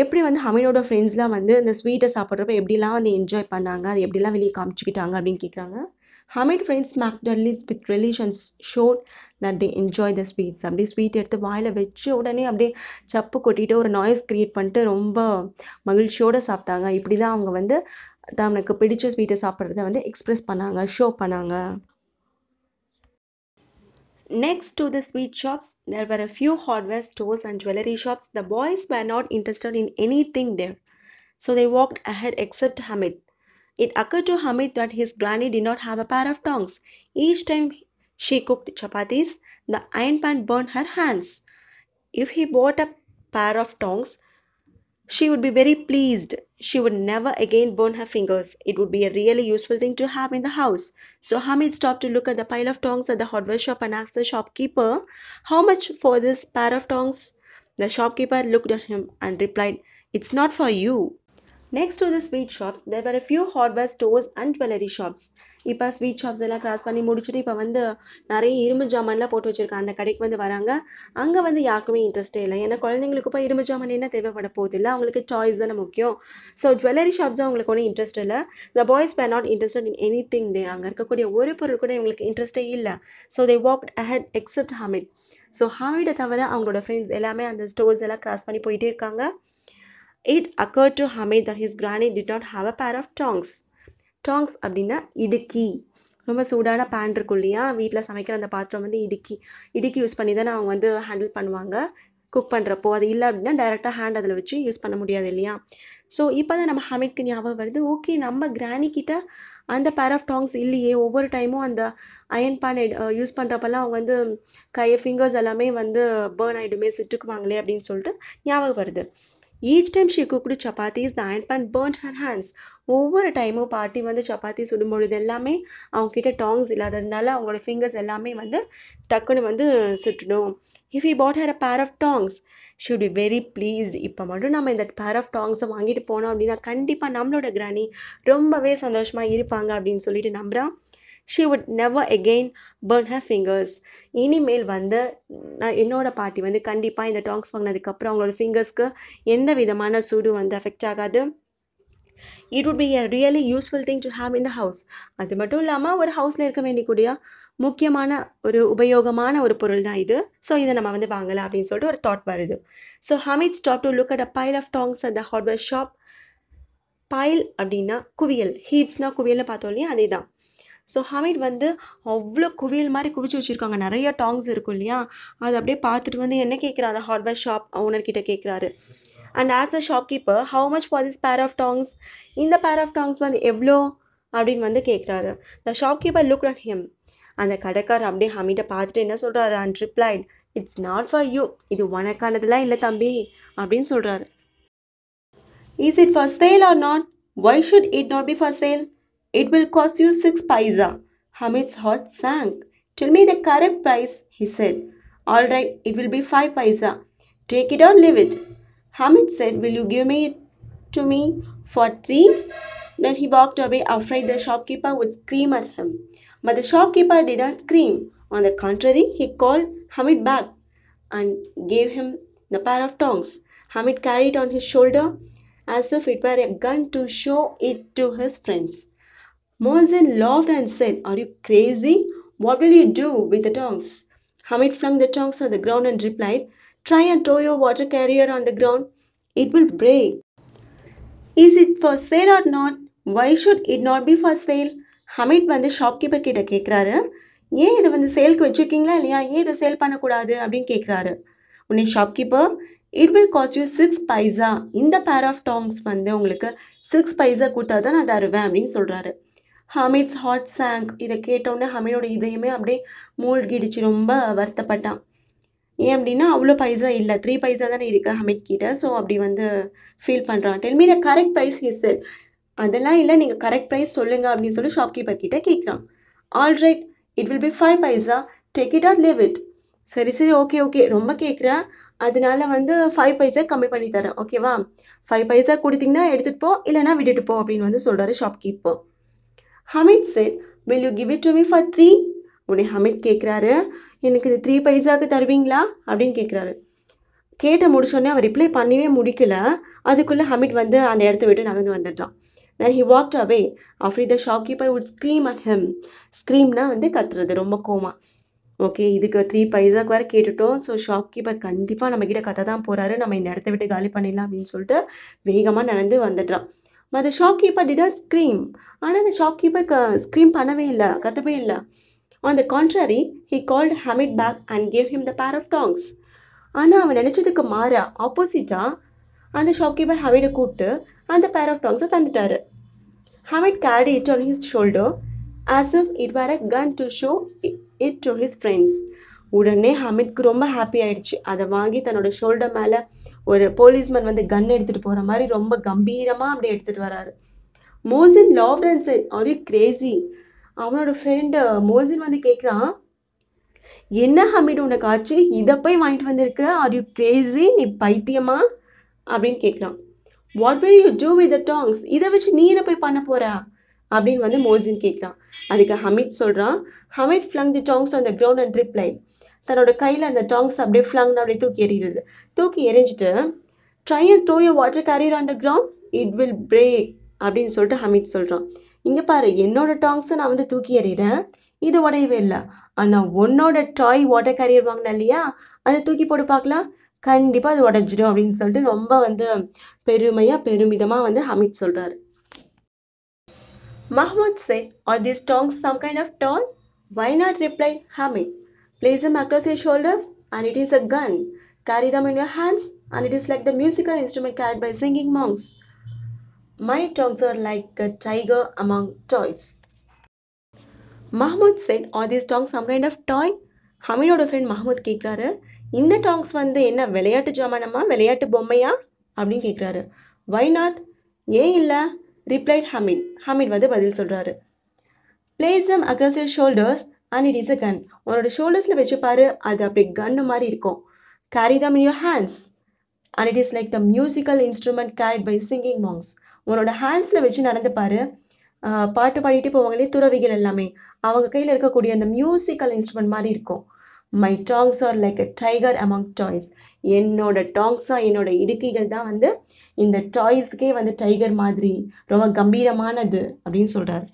எப்படி வந்து ஹமீனோட ஃப்ரெண்ட்ஸ்லாம் வந்து இந்த ஸ்வீட்டை சாப்பிட்றப்ப எப்படிலாம் வந்து என்ஜாய் பண்ணாங்க அது எப்படிலாம் வெளியே காமிச்சிக்கிட்டாங்க அப்படின்னு கேட்குறாங்க ஹமீட் ஃப்ரெண்ட்ஸ் மேக்டர்லிஸ் with relish showed that they enjoy the sweets அப்படியே ஸ்வீட் எடுத்து வாயில் வச்சு உடனே அப்படியே சப்பு கொட்டிட்டு ஒரு நாய்ஸ் க்ரியேட் பண்ணிட்டு ரொம்ப மகிழ்ச்சியோடு சாப்பிட்டாங்க இப்படி தான் அவங்க வந்து தனக்கு பிடிச்ச ஸ்வீட்டை சாப்பிட்றத வந்து எக்ஸ்ப்ரெஸ் பண்ணாங்க ஷோ பண்ணாங்க Next to the sweet shops, there were a few hardware stores and jewelry shops. The boys were not interested in anything there, so they walked ahead except Hamid. It occurred to Hamid that his granny did not have a pair of tongs. Each time she cooked chapatis, the iron pan burned her hands. If he bought a pair of tongs, she would be very pleased. She would never again burn her fingers. It would be a really useful thing to have in the house. So Hamid stopped to look at the pile of tongs at the hardware shop and asked the shopkeeper, How much for this pair of tongs? The shopkeeper looked at him and replied, It's not for you. Next to the sweet shops there were few hardware stores and jewellery shops இப்போ sweet shops எல்லாம் cross பண்ணி முடிச்சுட்டு இப்போ வந்து நிறைய இரும்பு ஜாமான்லாம் போட்டு வச்சுருக்காங்க அந்த கடைக்கு வந்து வராங்க அங்கே வந்து யாருக்குமே இன்ட்ரெஸ்ட்டே இல்லை ஏன்னா குழந்தைங்களுக்கு இப்போ இரும்பு ஜாமான் என்ன தேவைப்பட போதில்லை அவங்களுக்கு சாய்ஸ் தானே முக்கியம் ஸோ ஜுவல்லரி ஷாப்ஸ் தான் அவங்களுக்கு ஒன்றும் இன்ட்ரெஸ்ட் இல்லை இந்த boys were not interested in anything they அங்கே இருக்கக்கூடிய ஒரு பொருள் கூட இவங்களுக்கு இன்ட்ரெஸ்ட்டே இல்லை so they walk ahead except Hamid so ஹாமிடை தவிர அவங்களோட ஃப்ரெண்ட்ஸ் எல்லாமே அந்த ஸ்டோர்ஸ் எல்லாம் க்ராஸ் பண்ணி போயிட்டே இருக்காங்க it occur to Hamid that his granny did not have a pair of tongs tongs அப்படின்னா இடுக்கி ரொம்ப சூடான பேன் இருக்கும் இல்லையா வீட்டில் சமைக்கிற அந்த பாத்திரம் வந்து இடுக்கி இடுக்கி யூஸ் பண்ணி தானே அவங்க வந்து ஹேண்டில் பண்ணுவாங்க குக் பண்ணுறப்போ அது இல்லை அப்படின்னா டைரெக்டாக ஹேண்ட் அதில் வச்சு யூஸ் பண்ண முடியாது இல்லையா ஸோ இப்போ தான் நம்ம ஹமீட்க்கு ஞாபகம் வருது ஓகே நம்ம கிராணிக்கிட்ட அந்த பேர் ஆஃப் டாங்ஸ் இல்லையே ஒவ்வொரு டைமும் அந்த அயன் பேன் யூஸ் பண்ணுறப்பெல்லாம் அவங்க வந்து கையை ஃபிங்கர்ஸ் எல்லாமே வந்து பேர்ன் ஆகிடுமே சிட்டுக்குவாங்களே அப்படின்னு சொல்லிட்டு ஞாபகம் வருது each time she cooked chapatis, the ant man burnt her hands. ஒவ்வொரு டைமும் பாட்டி வந்து சப்பாத்தி சுடும்பொழுது எல்லாமே அவங்கக்கிட்ட டாங்ஸ் இல்லாததுனால அவங்களோட ஃபிங்கர்ஸ் எல்லாமே வந்து டக்குன்னு வந்து சுட்டுடும் if you bought her a pair of tongs should be very pleased இப்போ மட்டும் நம்ம இந்த பேர் ஆஃப் டாங்ஸை வாங்கிட்டு போனோம் அப்படின்னா கண்டிப்பாக நம்மளோட கிராணி ரொம்பவே சந்தோஷமாக இருப்பாங்க அப்படின்னு சொல்லிட்டு நம்புகிறோம் she would never again burn her fingers இனிமேல் வந்து நான் என்னோடய பாட்டி வந்து கண்டிப்பாக இந்த டாங்ஸ் வாங்கினதுக்கப்புறம் அவங்களோட ஃபிங்கர்ஸ்க்கு எந்த விதமான சூடு வந்து அஃபெக்ட் ஆகாது it would be a really useful thing to have in the house அது மட்டும் இல்லாமல் ஒரு ஹவுஸில் இருக்க வேண்டியக்கூடிய முக்கியமான ஒரு உபயோகமான ஒரு பொருள் தான் இது ஸோ இதை நம்ம வந்து வாங்கலாம் அப்படின்னு சொல்லிட்டு ஒரு தாட் வருது so Hamid stop to look at a pile of tongs at the hardware shop pile அப்படின்னா குவியல் ஹீப்ஸ்னால் குவியல்னு பார்த்தோம் இல்லையா அதே தான் ஸோ ஹமீட் வந்து அவ்வளோ குவியல் மாதிரி குவிச்சு வச்சுருக்காங்க நிறைய டாங்ஸ் இருக்கும் இல்லையா அது அப்படியே பார்த்துட்டு வந்து என்ன கேட்குறா அந்த ஹார்ட்வேர் ஷாப் ஓனர்கிட்ட கேட்குறாரு and ask the shopkeeper how much for this pair of tongs இந்த பேர் ஆஃப் டாங்ஸ் வந்து எவ்வளோ அப்படின்னு வந்து கேட்குறாரு the shopkeeper look at him அந்த கடைக்காரர் அப்படியே ஹமீட்டை பார்த்துட்டு என்ன சொல்கிறாரு and replied it's not for you இது உனக்கானதுலாம் இல்லை தம்பி அப்படின்னு சொல்கிறாரு is it for sale or not why should it not be for sale It will cost you six paisa. Hamid's heart sank. Tell me the correct price, he said. All right, it will be five paisa. Take it or leave it. Hamid said, Will you give me it to me for three? Then he walked away, afraid the shopkeeper would scream at him. But the shopkeeper did not scream. On the contrary, he called Hamid back and gave him the pair of tongs. Hamid carried it on his shoulder as if it were a gun to show it to his friends. Mohsen laughed and said, Are you crazy? What will you do with the tongs? Hamid flung the tongs on the ground and replied, Try and throw your water carrier on the ground. It will break. Is it for sale or not? Why should it not be for sale? ஹமீட் வந்து shopkeeper கிட்ட கேட்குறாரு ஏன் இதை வந்து சேலுக்கு வச்சுருக்கீங்களா இல்லையா ஏன் இதை சேல் பண்ணக்கூடாது அப்படின்னு கேட்குறாரு உடனே shopkeeper it will cost you six paisa இந்த பேர் ஆஃப் டாங்ஸ் வந்து உங்களுக்கு சிக்ஸ் பைசா கொடுத்தா தான் நான் தருவேன் அப்படின்னு சொல்கிறாரு ஹமீத்ஸ் ஹாட் சாங் இதை கேட்டோன்னே ஹமீடோட இதயமே அப்படியே மூழ்கிடுச்சு ரொம்ப வருத்தப்பட்டான் ஏன் அப்படின்னா அவ்வளோ பைசா இல்லை த்ரீ பைசா தானே இருக்குது ஹமீத் கிட்ட ஸோ அப்படி வந்து ஃபீல் பண்ணுறான் tell me the correct price is sale அதெல்லாம் இல்லை நீங்கள் கரெக்ட் ப்ரைஸ் சொல்லுங்கள் அப்படின்னு சொல்லி ஷாப்கீப்பர் கிட்டே கேட்குறான் all right it will be five paisa take it or leave it சரி சரி ஓகே ஓகே ரொம்ப கேட்குறேன் அதனால வந்து ஃபைவ் பைசா கம்மி பண்ணி தரேன் ஓகேவா ஃபைவ் பைசா கொடுத்தீங்கன்னா எடுத்துகிட்டு போ இல்லைனா விட்டுட்டு போ அப்படின்னு வந்து சொல்கிறாரு shopkeeper Hamid said will you give it to me for three உடனே ஹமித் கேட்குறாரு எனக்கு இது த்ரீ பைசாவுக்கு தருவீங்களா அப்படின்னு கேட்குறாரு கேட்ட முடிச்சோடனே அவர் ரிப்ளை பண்ணவே முடிக்கல அதுக்குள்ளே ஹமிட் வந்து அந்த இடத்த விட்டு நகர்ந்து வந்துட்டான் then he walked away after the shopkeeper would scream at him ஸ்க்ரீம்னா வந்து கத்துறது ரொம்ப கோமா ஓகே இதுக்கு த்ரீ பைசாக்கு வேறு கேட்டுட்டோம் ஸோ ஷாப் கீப்பர் கண்டிப்பாக நம்மக்கிட்ட கத்த தான் போகிறாரு நம்ம இந்த இடத்த விட்டு காலி பண்ணிடலாம் அப்படின்னு சொல்லிட்டு வேகமாக நடந்து வந்துடுறான் but the shopkeeper did not scream ஆனால் அந்த ஷாப் கீப்பர் க ஸ்க்ரீம் பண்ணவே இல்லை கத்தவே இல்லை on the contrary he called Hamid back and gave him the pair of tongs ஆனால் அவன் நினச்சதுக்கு மாற ஆப்போசிட்டாக அந்த ஷாப்கீப்பர் ஹமிடை கூப்பிட்டு அந்த பேர் ஆஃப் டாங்ஸை தந்துட்டாரு Hamid carry it on his shoulder as if it were a gun to show it to his friends உடனே ஹமிட்க்கு ரொம்ப ஹாப்பி ஆயிடுச்சு அதை வாங்கி தன்னோட ஷோல்டர் மேலே ஒரு போலீஸ்மேன் வந்து கன் எடுத்துகிட்டு போகிற மாதிரி ரொம்ப கம்பீரமாக அப்படியே எடுத்துகிட்டு வர்றாரு மோசின் லவ் டான்ஸு ஆர் யூ கிரேசி அவனோட ஃப்ரெண்டு மோசின் வந்து கேட்குறான் என்ன ஹமீடு உனக்கு ஆச்சு இதை போய் வாங்கிட்டு வந்திருக்க ஆர் யூ கிரேசி நீ பைத்தியமா அப்படின்னு கேட்குறான் what will you do with the tongs இதை வச்சு நீ என்ன போய் பண்ண போகிறா அப்படின்னு வந்து மோசின் கேட்குறான் அதுக்கு ஹமீத் சொல்கிறான் Hamid flung the tongs on the ground and reply தன்னோட கையில் அந்த டாங்ஸ் அப்படியே ஃப்ளங்னு அப்படியே தூக்கி எறிகிறது தூக்கி எரிஞ்சிட்டு try and throw your water carrier on the ground it will break அப்படின்னு சொல்லிட்டு ஹமீத் சொல்கிறான் இங்கே பாரு என்னோட டாங்ஸை நான் வந்து தூக்கி எறிகிறேன் இது உடையவே இல்லை ஆனால் உன்னோட டாய் வாட்டர் கேரியர் வாங்கின இல்லையா அதை தூக்கி போட்டு பார்க்கலாம் கண்டிப்பாக அது உடஞ்சிடும் அப்படின்னு சொல்லிட்டு ரொம்ப வந்து பெருமையாக பெருமிதமாக வந்து ஹமீத் சொல்கிறாரு Mahmood say are this tongs some kind of doll why not reply Hamid Place them across your shoulders and it is a gun. Carry them in your hands and it is like the musical instrument carried by singing monks. My tongs are like a tiger among toys. Mahmud said, Are these tongs some kind of toy? ஹமீனோட friend Mahmood கேட்குறாரு இந்த tongs வந்து என்ன விளையாட்டு ஜாமானமா விளையாட்டு பொம்மையா அப்படின்னு கேட்குறாரு வை நாட் ஏன் இல்லை ரிப்ளைட் ஹமீத் ஹமீத் வந்து பதில் சொல்கிறாரு place across aggressive shoulders and it is a gun உன்னோட ஷோல்டர்ஸில் வச்சு பாரு அது அப்படி கன்னு மாதிரி இருக்கும் carry them in your hands and it is like the musical instrument carried by singing monks உன்னோட ஹேண்ட்ஸில் வச்சு நடந்து பாரு பாட்டு பாடிட்டு போவாங்களே துறவிகள் எல்லாமே அவங்க கையில் இருக்கக்கூடிய அந்த மியூசிக்கல் இன்ஸ்ட்ருமெண்ட் மாதிரி இருக்கும் my tongs are like a tiger among toys என்னோட டாங்ஸாக என்னோட இடுக்கைகள் தான் வந்து இந்த டாய்ஸ்க்கே வந்து டைகர் மாதிரி ரொம்ப கம்பீரமானது அப்படின்னு சொல்கிறார்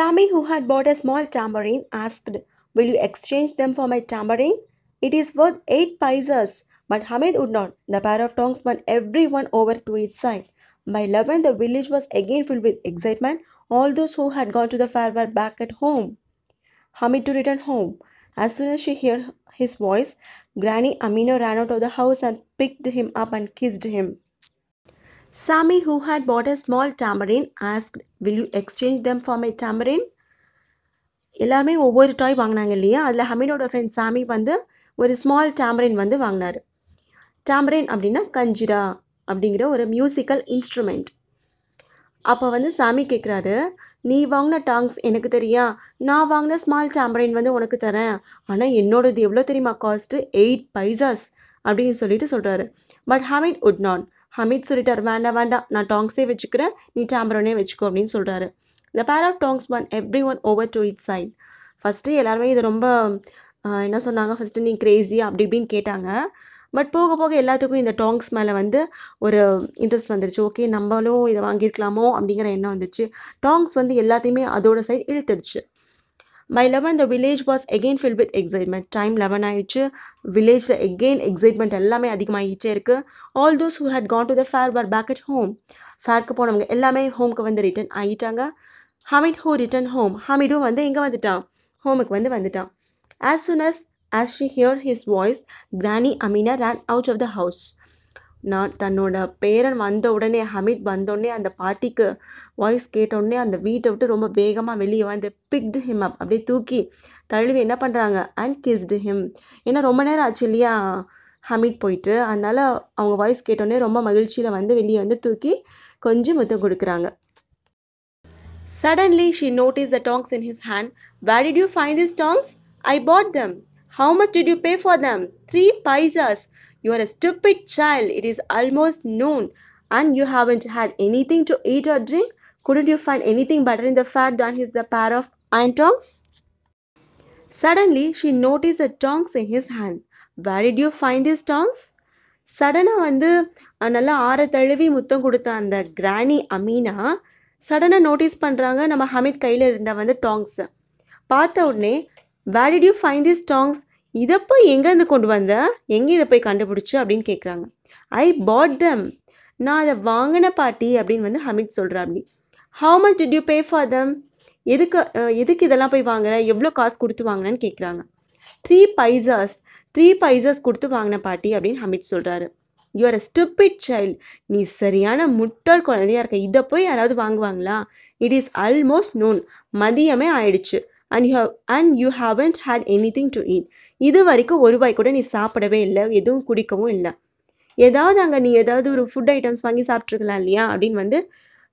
Sammy, who had bought a small tambourine, asked, Will you exchange them for my tambourine? It is worth eight paisas. But Hamid would not. The pair of tongs spun everyone over to its side. By 11, the village was again filled with excitement. All those who had gone to the fair were back at home. Hamid to return home. As soon as she heard his voice, Granny Amino ran out of the house and picked him up and kissed him. Sami, who had bought a small tamarind, asked, will you exchange them for my tamarind எல்லாருமே ஒவ்வொரு டாய் வாங்கினாங்க இல்லையா அதில் ஹமீடோட friend சாமி வந்து ஒரு small டேம்பரின் வந்து வாங்கினார் டேம்பரின் அப்படின்னா கஞ்சிரா அப்படிங்கிற ஒரு மியூசிக்கல் இன்ஸ்ட்ருமெண்ட் அப்போ வந்து சாமி கேட்குறாரு நீ வாங்கின டாங்ஸ் எனக்கு தெரியா நான் வாங்கின ஸ்மால் டேம்பரின் வந்து உனக்கு தரேன் ஆனால் என்னோடது எவ்வளோ தெரியுமா காஸ்ட்டு எயிட் பைசாஸ் அப்படின்னு சொல்லிட்டு சொல்கிறாரு but Hamid would not Hamid சொல்லிட்டார் வேண்டாம் வேண்டாம் நான் டாங்ஸே வச்சுக்கிறேன் நீ டேம்பரோனே வச்சுக்கோ அப்படின்னு சொல்கிறாரு இந்த pair of tongs won everyone over to it side first எல்லாருமே இது ரொம்ப என்ன சொன்னாங்க ஃபஸ்ட்டு நீ க்ரேஸியா அப்படி இப்படின்னு கேட்டாங்க பட் போக போக எல்லாத்துக்கும் இந்த டாங்ஸ் மேலே வந்து ஒரு இன்ட்ரெஸ்ட் வந்துருச்சு ஓகே நம்மளும் இதை வாங்கியிருக்கலாமோ அப்படிங்கிற எண்ணம் வந்துச்சு டாங்ஸ் வந்து எல்லாத்தையுமே அதோட சைடு இழுத்துடுச்சு by eleven the village was again fill with excitement time eleven ஆயிடுச்சு வில்லேஜில் எகெயின் எக்ஸைட்மெண்ட் எல்லாமே அதிகமாகிட்டே இருக்குது all those who had gone to the fair were back at home ஃபேர்க்கு போனவங்க எல்லாமே ஹோம்க்கு வந்து ரிட்டன் ஆகிட்டாங்க ஹமிட் ஹூ ரிட்டன் ஹோம் ஹமிடும் வந்து இங்கே வந்துட்டான் ஹோமுக்கு வந்து வந்துட்டான் as soon as as she hear his voice granny Amina ran out of the house நான் தன்னோட பேரன் வந்த உடனே ஹமீத் வந்தோடனே அந்த பாட்டிக்கு வாய்ஸ் கேட்டோடனே அந்த வீட்டை விட்டு ரொம்ப வேகமாக வெளியே வந்து பிக்டு ஹிம் அப் அப்படியே தூக்கி தழுவி என்ன பண்ணுறாங்க அண்ட் கிஸ்டு ஹிம் ஏன்னா ரொம்ப நேரம் ஆச்சு இல்லையா ஹமீத் போயிட்டு அதனால் அவங்க வாய்ஸ் கேட்டோடனே ரொம்ப மகிழ்ச்சியில் வந்து வெளியே வந்து தூக்கி கொஞ்சம் முத்தம் கொடுக்குறாங்க suddenly she notice the tongs in his hand where did you find this tongs I bought them how much did you pay for them three paisas You are a stupid child. It is almost noon and you haven't had anything to eat or drink. Couldn't you find anything better in the fat than his the pair of iron tongs? Suddenly, she noticed the tongs in his hand. Where did you find these tongs? சடனாக வந்து நல்லா ஆற தழுவி முத்தம் கொடுத்த அந்த கிராணி அமீனா சடனாக நோட்டீஸ் பண்ணுறாங்க நம்ம ஹமித் கையில் இருந்த வந்து டாங்ஸை பார்த்த உடனே where did you find this tongs இதப்போ எங்கேருந்து கொண்டு வந்த எங்கே இதை போய் கண்டுபிடிச்சு அப்படின்னு கேட்குறாங்க ஐ பாட் தம் நான் அதை வாங்கின பாட்டி அப்படின்னு வந்து ஹமீத் சொல்கிறா how much did you pay for them எதுக்கு எதுக்கு இதெல்லாம் போய் வாங்குற எவ்வளோ காசு கொடுத்து வாங்கினேன்னு கேட்குறாங்க த்ரீ பைசாஸ் த்ரீ பைசாஸ் கொடுத்து வாங்கின பாட்டி அப்படின்னு ஹமீத் சொல்கிறாரு ஆர் அ ஸ்டூபிட் சைல்டு நீ சரியான முட்டாள் குழந்தையாக இருக்க இதை போய் யாராவது வாங்குவாங்களா இட் இஸ் ஆல்மோஸ்ட் நோன் மதியமே ஆயிடுச்சு and you have and you haven't had anything to eat இது வரைக்கும் ஒரு ரூபாய் கூட நீ சாப்பிடவே இல்லை எதுவும் குடிக்கவும் இல்லை ஏதாவது அங்கே நீ ஏதாவது ஒரு ஃபுட் ஐட்டம்ஸ் வாங்கி சாப்பிட்ருக்கலாம் இல்லையா அப்படின்னு வந்து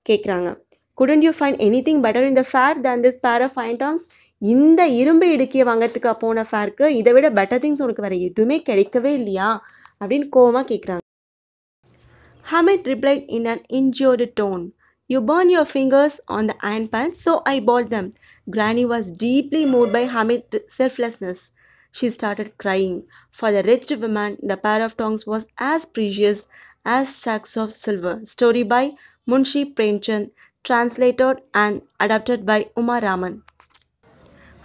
கேட்குறாங்க couldn't you find anything better இந்த fair than this pair of fire tongs இந்த இரும்பு இடுக்கியை வாங்கிறதுக்கு போன ஃபேருக்கு இதை விட பெட்டர் திங்ஸ் உனக்கு வேறு எதுவுமே கிடைக்கவே இல்லையா அப்படின்னு கோவமாக கேட்குறாங்க Hamid replied in an injured tone you burn your fingers on the iron pan so I bought them granny was deeply moved by Hamid selflessness She started crying. For the rich woman, the pair of tongs was as precious as sacks of silver. Story by Munshi Premchand, translated and adapted by Uma Raman.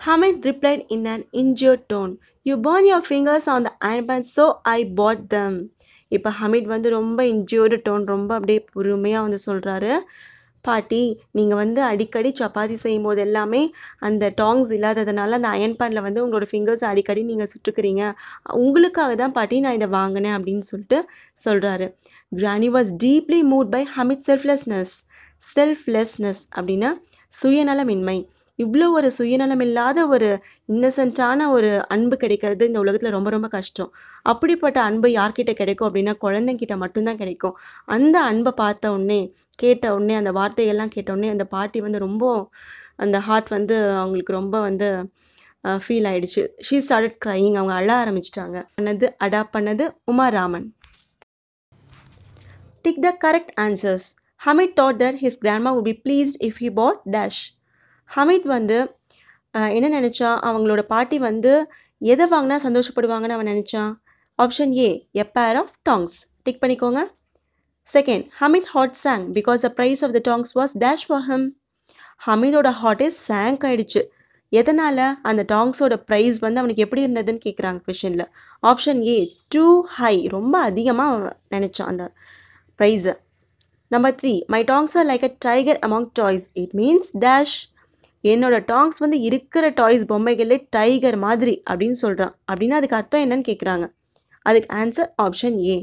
Hamid replied in an injured tone. You burn your fingers on the iron pan, so I bought them. இப்போ ஹமீட் வந்து ரொம்ப இன்ஜியோர்டு tone ரொம்ப அப்படியே பொறுமையாக வந்து சொல்கிறாரு பாட்டி நீங்கள் வந்து அடிக்கடி சப்பாத்தி செய்யும் போது எல்லாமே அந்த டாங்ஸ் இல்லாததுனால அந்த அயன் பேனில் வந்து உங்களோட ஃபிங்கர்ஸ் அடிக்கடி நீங்கள் சுட்டுக்கிறீங்க உங்களுக்காக தான் பாட்டி நான் இதை வாங்கினேன் அப்படின்னு சொல்லிட்டு சொல்கிறாரு granny was deeply moved by Hamid selflessness selflessness அப்படின்னா சுயநலமின்மை இவ்வளோ ஒரு சுயநலம் இல்லாத ஒரு இன்னசென்ட்டான ஒரு அன்பு கிடைக்கிறது இந்த உலகத்தில் ரொம்ப ரொம்ப கஷ்டம் அப்படிப்பட்ட அன்பு யார்கிட்ட கிடைக்கும் அப்படின்னா குழந்தைங்கிட்ட மட்டும்தான் கிடைக்கும் அந்த அன்பை பார்த்த உடனே கேட்ட உடனே அந்த வார்த்தையெல்லாம் கேட்ட உடனே அந்த பாட்டி வந்து ரொம்ப அந்த ஹார்ட் வந்து அவங்களுக்கு ரொம்ப வந்து ஃபீல் ஆகிடுச்சு ஷீ ஸ்டார்டட் க்ரையிங் அவங்க அழ ஆரம்பிச்சிட்டாங்க பண்ணது அடாப்ட் பண்ணது Uma Raman tick the correct answers Hamid thought that his grandma would be pleased if he bought dash Hamid வந்து என்ன நினச்சா அவங்களோட பாட்டி வந்து எதை வாங்கினா சந்தோஷப்படுவாங்கன்னு அவன் நினச்சான் option A a pair of tongs tick பண்ணிக்கோங்க second Hamid had sank because the price of the tongs was dash for him ஹமீதோட ஹார்ட்டே சாங்க் ஆகிடுச்சு எதனால் அந்த டாங்ஸோட ப்ரைஸ் வந்து அவனுக்கு எப்படி இருந்ததுன்னு கேட்குறாங்க கொஷனில் ஆப்ஷன் ஏ டூ ஹை ரொம்ப அதிகமாக நினச்சான் அந்த ப்ரைஸை number three my tongs are like a tiger among toys it means dash என்னோட டாங்ஸ் வந்து இருக்கிற டாய்ஸ் பொம்மைகளே டைகர் மாதிரி அப்படின்னு சொல்கிறான் அப்படின்னா அதுக்கு அர்த்தம் என்னன்னு கேட்குறாங்க அதுக்கு answer option A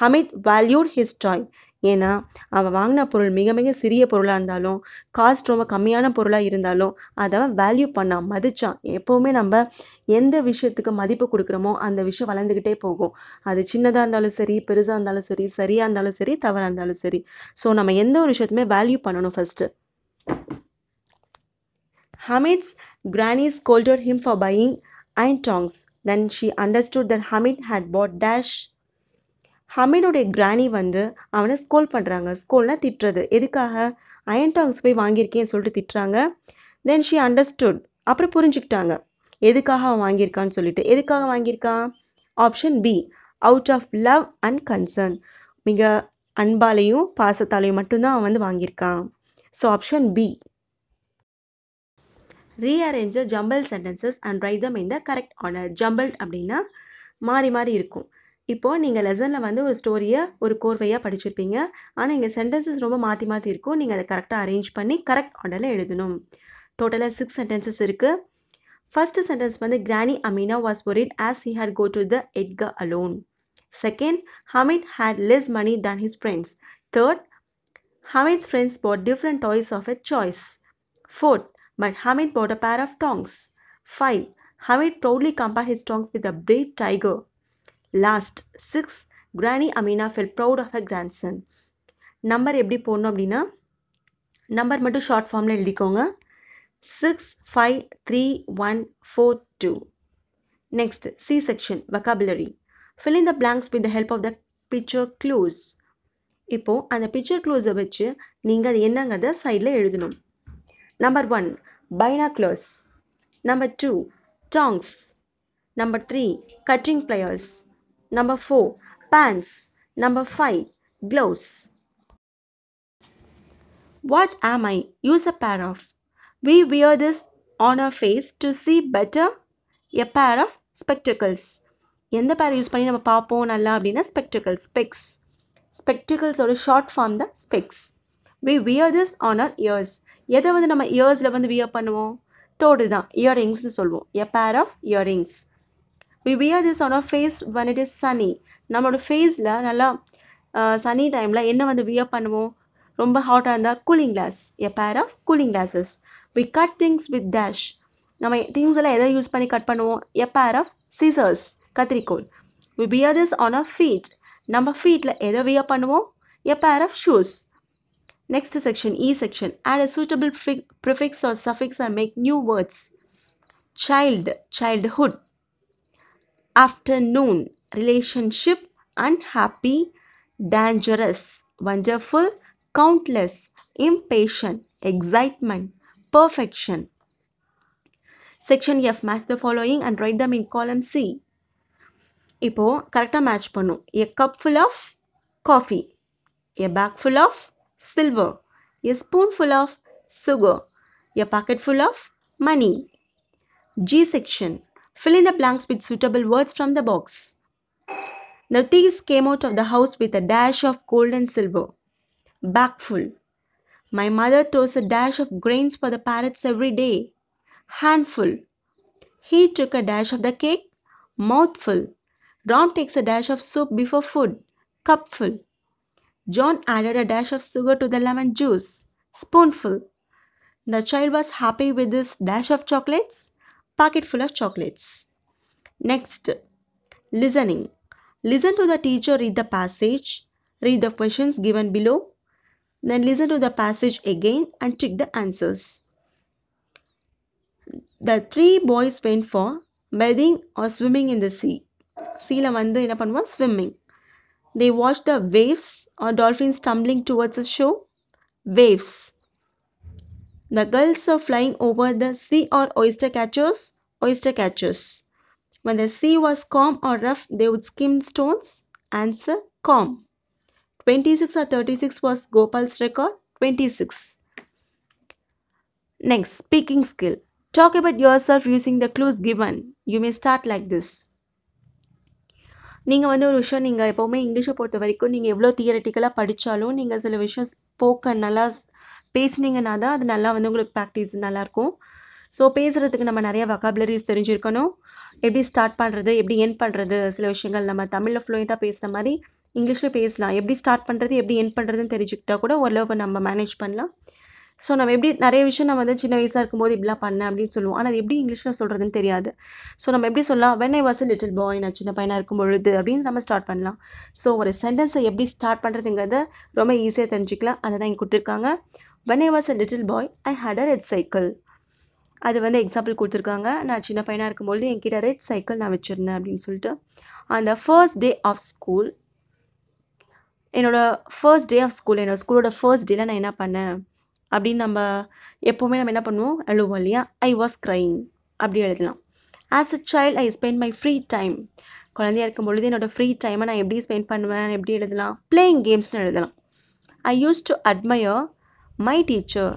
Hamid valued his toy ஏன்னா அவன் வாங்கின பொருள் மிக மிக சிறிய பொருளாக இருந்தாலும் காஸ்ட் ரொம்ப கம்மியான பொருளாக இருந்தாலும் அதை வேல்யூ பண்ணான் மதித்தான் எப்போவுமே நம்ம எந்த விஷயத்துக்கு மதிப்பு கொடுக்குறோமோ அந்த விஷயம் வளர்ந்துக்கிட்டே போகும் அது சின்னதாக இருந்தாலும் சரி பெருசாக இருந்தாலும் சரி சரியாக இருந்தாலும் சரி தவறாக இருந்தாலும் சரி ஸோ நம்ம எந்த ஒரு விஷயத்துமே வேல்யூ பண்ணணும் first Hamid's granny's scolded him for buying and tongs then she understood that Hamid had bought dash ஹமீனுடைய கிராணி வந்து அவனை ஸ்கோல் பண்ணுறாங்க ஸ்கோல்னால் திட்டுறது எதுக்காக அயன் டாங்ஸ் போய் வாங்கியிருக்கேன்னு சொல்லிட்டு திட்டுறாங்க தென் ஷீ அண்டர்ஸ்டுட் அப்புறம் புரிஞ்சுக்கிட்டாங்க எதுக்காக அவன் வாங்கியிருக்கான்னு சொல்லிட்டு எதுக்காக வாங்கியிருக்கான் option B out of love and concern மிக அன்பாலையும் பாசத்தாலையும் மட்டும்தான் அவன் வந்து வாங்கியிருக்கான் so option B rearrange jumble sentences and write them in correct order jumble அப்படின்னா மாறி மாறி இருக்கும் இப்போது நீங்கள் லெசனில் வந்து ஒரு ஸ்டோரியை ஒரு கோர்வையாக படிச்சிருப்பீங்க ஆனால் இங்கே சென்டென்சஸ் ரொம்ப மாற்றி மாற்றி இருக்கும் நீங்கள் அதை கரெக்டாக அரேஞ்ச் பண்ணி கரெக்ட் ஆர்டரில் எழுதணும் டோட்டலாக சிக்ஸ் சென்டென்சஸ் இருக்குது ஃபஸ்ட்டு சென்டென்ஸ் வந்து granny Amina was worried as he had go to the Idgah alone second Hamid had less money than his friends third Hamid's friends bought different toys of a choice fourth but Hamid bought a pair of tongs five Hamid proudly compare his tongs with a brave tiger last six granny Amina fell proud of a grandson number எப்படி போடணும் அப்படின்னா number மட்டும் short ஃபார்மில் எழுதிக்கோங்க six five three one four two next C section vocabulary fill in the blanks with the help of the picture clues இப்போது அந்த picture க்ளூஸை வச்சு நீங்கள் அது என்னங்கிறத சைடில் எழுதணும் number one close number two tongs number three cutting pliers Number four, Pants. Number five, Gloves. What am I? Use a pair of. We wear this on our face to see better. A pair of spectacles. எந்த பேர் use பண்ணி நம்ம பார்ப்போம் நல்லா அப்படின்னா spectacle specs ஸ்பெக்டிக்கல்ஸோட short form the specs we wear this on our ears எதை வந்து நம்ம இயர்ஸில் வந்து வியர் பண்ணுவோம் தோடு தான் இயரிங்ஸ்னு சொல்லுவோம் a pair of earrings we wear this on a face when it is sunny நம்மளோட ஃபேஸில் நல்லா சனி டைமில் என்ன வந்து வியர் பண்ணுவோம் ரொம்ப ஹாட்டாக இருந்தால் cooling glass a pair of cooling glasses we cut things with dash நம்ம திங்ஸ் எல்லாம் எதை யூஸ் பண்ணி கட் பண்ணுவோம் எ பேர் ஆஃப் சீசர்ஸ் கத்திரிக்கோல் we wear this on a feet நம்ம ஃபீட்டில் எதை வியர் பண்ணுவோம் a pair of shoes next section E section add a suitable prefix or suffix or make new words child childhood afternoon relationship unhappy dangerous wonderful countless impatient excitement perfection section f match the following and write them in column c ipo correct match pannu a cup full of coffee a bag full of silver a spoonful of sugar a pocket full of money g section Fill in the blanks with suitable words from the box. The thieves came out of the house with a dash of gold and silver. Backful. My mother throws a dash of grains for the parrots every day. Handful. He took a dash of the cake. Mouthful. Ron takes a dash of soup before food. Cupful. John added a dash of sugar to the lemon juice. Spoonful. The child was happy with this dash of chocolates packet full of chocolates. Next, listening. Listen to the teacher read the passage, read the questions given below, then listen to the passage again and check the answers. The three boys went for bathing or swimming in the sea. சீல வந்து என்ன பண்ணுவான் swimming. They watched the waves or dolphins tumbling towards the shore. Waves. The gulls are flying over the sea or oyster catchers, oyster catchers. When the sea was calm or rough, they would skim stones. Answer calm. 26 or 36 was Gopal's record. 26. Next, speaking skill. Talk about yourself using the clues given. You may start like this. நீங்கள் வந்து ஒரு விஷயம் நீங்கள் எப்போவுமே இங்கிலீஷை பொறுத்த வரைக்கும் நீங்கள் எவ்வளோ தியரட்டிக்கலாக படித்தாலும் நீங்கள் சில விஷயம் ஸ்போக்கன் நல்லா பேசுனீங்கன்னா தான் அது நல்லா வந்து உங்களுக்கு ப்ராக்டிஸ் நல்லாயிருக்கும் ஸோ பேசுகிறதுக்கு நம்ம நிறைய வக்காபுலரிஸ் தெரிஞ்சிருக்கணும் எப்படி ஸ்டார்ட் பண்ணுறது எப்படி என் பண்ணுறது சில விஷயங்கள் நம்ம தமிழில் ஃப்ளூயண்ட்டாக பேசுகிற மாதிரி இங்கிலீஷில் பேசலாம் எப்படி ஸ்டார்ட் பண்ணுறது எப்படி என் பண்ணுறதுன்னு தெரிஞ்சுக்கிட்டா கூட ஓரளவு நம்ம மேனேஜ் பண்ணலாம் ஸோ நம்ம எப்படி நிறைய விஷயம் நம்ம வந்து சின்ன வயசாக இருக்கும்போது இப்படிலாம் பண்ணேன் அப்படின்னு சொல்லுவோம் ஆனால் அது எப்படி இங்கிலீஷில் சொல்கிறதுன்னு தெரியாது ஸோ நம்ம எப்படி சொல்லலாம் when I was little boy நான் சின்ன பையனாக இருக்கும் பொழுது அப்படின்னு நம்ம ஸ்டார்ட் பண்ணலாம் ஸோ ஒரு சென்டென்ஸை எப்படி ஸ்டார்ட் பண்ணுறதுங்கிறத ரொம்ப ஈஸியாக தெரிஞ்சுக்கலாம் அதை தான் இங்கே கொடுத்துருக்காங்க when I was a little boy I had a red cycle அது வந்து எக்ஸாம்பிள் கொடுத்துருக்காங்க நான் சின்ன பையனாக இருக்கும்பொழுது என்கிட்ட ரெட் சைக்கிள் நான் வச்சுருந்தேன் அப்படின்னு சொல்லிட்டு அந்த ஃபர்ஸ்ட் டே ஆஃப் ஸ்கூல் என்னோடய ஃபர்ஸ்ட் டே ஆஃப் ஸ்கூல் என்னோடய ஸ்கூலோட ஃபர்ஸ்ட் டேல நான் என்ன பண்ணேன் அப்படின்னு நம்ம எப்போவுமே நம்ம என்ன பண்ணுவோம் எழுவோம் இல்லையா ஐ வாஸ் க்ரைங் அப்படி எழுதலாம் as a child I spend my free time குழந்தையாக இருக்கும் பொழுது என்னோடய ஃப்ரீ டைமை நான் எப்படி ஸ்பெண்ட் பண்ணுவேன் எப்படி எழுதலாம் பிளேயிங் கேம்ஸ்னு எழுதலாம் I use to admire my teacher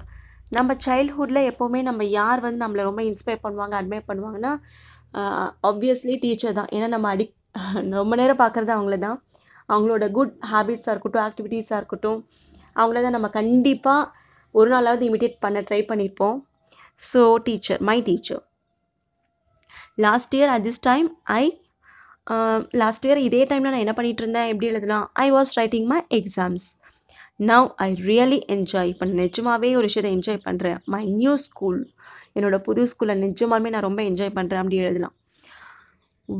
நம்ம சைல்ட்ஹுட்டில் எப்போவுமே நம்ம யார் வந்து நம்மளை ரொம்ப இன்ஸ்பைர் பண்ணுவாங்க அட்மையர் பண்ணுவாங்கன்னா ஆப்வியஸ்லி டீச்சர் தான் ஏன்னா நம்ம அடிக் ரொம்ப நேரம் பார்க்குறது அவங்கள தான் அவங்களோட குட் ஹேபிட்ஸாக இருக்கட்டும் ஆக்டிவிட்டீஸாக இருக்கட்டும் அவங்கள தான் நம்ம கண்டிப்பாக ஒரு நாளாவது இமிடியேட் பண்ண ட்ரை பண்ணியிருப்போம் so teacher my teacher last year at this time I last year இதே டைமில் நான் என்ன பண்ணிகிட்டு இருந்தேன் எப்படி எழுதுனா I was writing my exams now I really enjoy இப்போ நிஜமாகவே ஒரு விஷயத்தை என்ஜாய் பண்ணுறேன் மை நியூ ஸ்கூல் என்னோடய புது ஸ்கூலில் நிஜமாலுமே நான் ரொம்ப என்ஜாய் பண்ணுறேன் அப்படி எழுதலாம்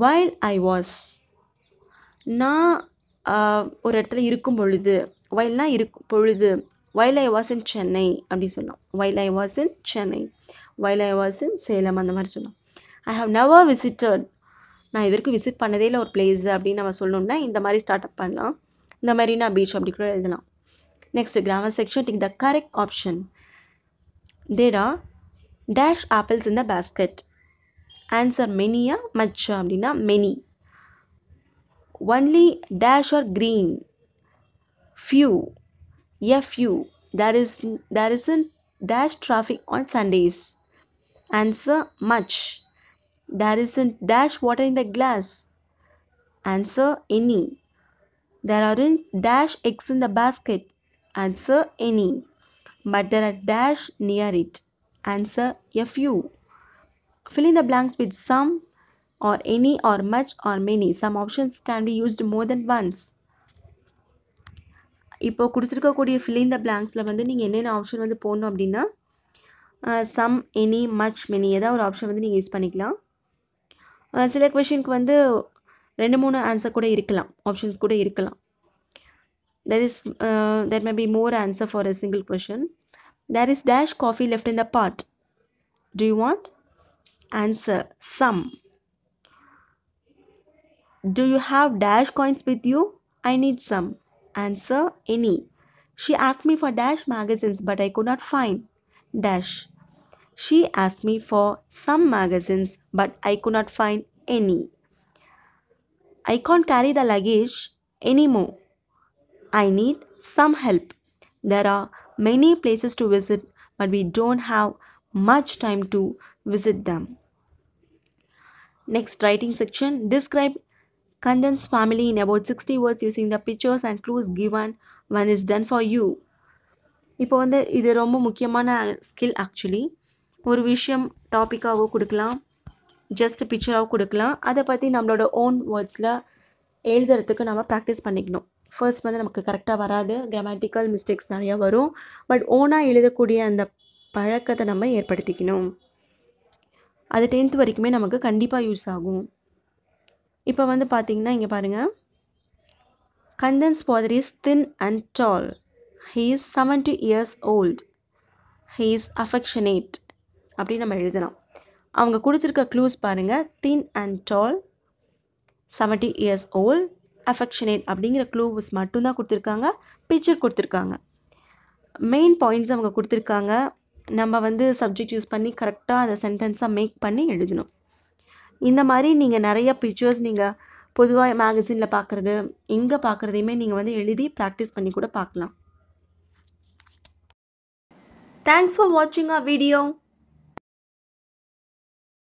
வைல் ஐ வாஸ் நான் ஒரு இடத்துல இருக்கும் பொழுது வைல்னா இருக்கும் பொழுது while I was in Chennai அப்படி சொன்னோம் while I was in Chennai while I was in Salem அந்த மாதிரி சொன்னோம் ஐ ஹவ் நெவர் விசிட்டட் நான் இது வரைக்கும் விசிட் பண்ணதே இல்லை ஒரு பிளேஸ் அப்படின்னு நம்ம சொல்லணுன்னா இந்த மாதிரி ஸ்டார்ட் அப் பண்ணலாம் இந்த மாதிரி நான் பீச் அப்படி கூட எழுதலாம் Next grammar section, take the correct option. There are dash apples in the basket. Answer many a much அப்படின்னா many. Only dash or green. Few. A few. There is there isn't dash traffic on Sundays. Answer much. There isn't dash water in the glass. Answer any. There aren't dash eggs in the basket. Answer any but there are dash near it Answer a few. Fill in the blanks with some or or or or or many. Some options can be used more than once. இப்போ கொடுத்துருக்கக்கூடிய fill த பிளாங்க்ஸில் வந்து நீங்கள் என்னென்ன option வந்து போடணும் அப்படின்னா some any much many ஏதாவது ஒரு ஆப்ஷன் வந்து நீங்கள் யூஸ் பண்ணிக்கலாம் சில கொஷினுக்கு வந்து ரெண்டு மூணு ஆன்சர் கூட இருக்கலாம் ஆப்ஷன்ஸ் கூட இருக்கலாம் there is uh, there may be more answer for a single question there is dash coffee left in the pot do you want answer some do you have dash coins with you i need some answer any she asked me for dash magazines but i could not find dash she asked me for some magazines but i could not find any i can't carry the luggage anymore I need some help. There are many places to visit, but we don't have much time to visit them. Next writing section describe Kandan's family in about 60 words using the pictures and clues given when it's done for you. இப்போ வந்து இது ரொம்ப முக்கியமான skill actually ஒரு விஷயம் டாப்பிக்காகவோ கொடுக்கலாம் just பிக்சராகவோ கொடுக்கலாம் அதை பற்றி நம்மளோட ஓன் வேர்ட்ஸில் எழுதுறதுக்கு நம்ம ப்ராக்டிஸ் பண்ணிக்கணும் ஃபர்ஸ்ட் வந்து நமக்கு கரெக்டாக வராது கிராமட்டிக்கல் மிஸ்டேக்ஸ் நிறையா வரும் பட் ஓனாக எழுதக்கூடிய அந்த பழக்கத்தை நம்ம ஏற்படுத்திக்கணும் அது டென்த் வரைக்குமே நமக்கு கண்டிப்பாக யூஸ் ஆகும் இப்போ வந்து பார்த்திங்கன்னா இங்கே பாருங்கள் Kandan's father is thin and tall he is seventy years old he is affectionate அப்படி நம்ம எழுதலாம் அவங்க கொடுத்துருக்க க்ளூஸ் பாருங்கள் thin and tall seventy years old affectionate அப்படிங்கிற க்ளூவ்ஸ் மட்டும்தான் கொடுத்துருக்காங்க பிக்சர் கொடுத்துருக்காங்க மெயின் பாயிண்ட்ஸ் அவங்க கொடுத்துருக்காங்க நம்ம வந்து சப்ஜெக்ட் யூஸ் பண்ணி கரெக்டாக அந்த சென்டென்ஸாக மேக் பண்ணி எழுதணும் இந்த மாதிரி நீங்கள் நிறைய பிக்சர்ஸ் நீங்கள் பொதுவாக மேகசினில் பார்க்குறது எங்கே பார்க்குறதையுமே நீங்கள் வந்து எழுதி ப்ராக்டிஸ் பண்ணி கூட பார்க்கலாம் தேங்க்ஸ் ஃபார் வாட்சிங் ஆ வீடியோ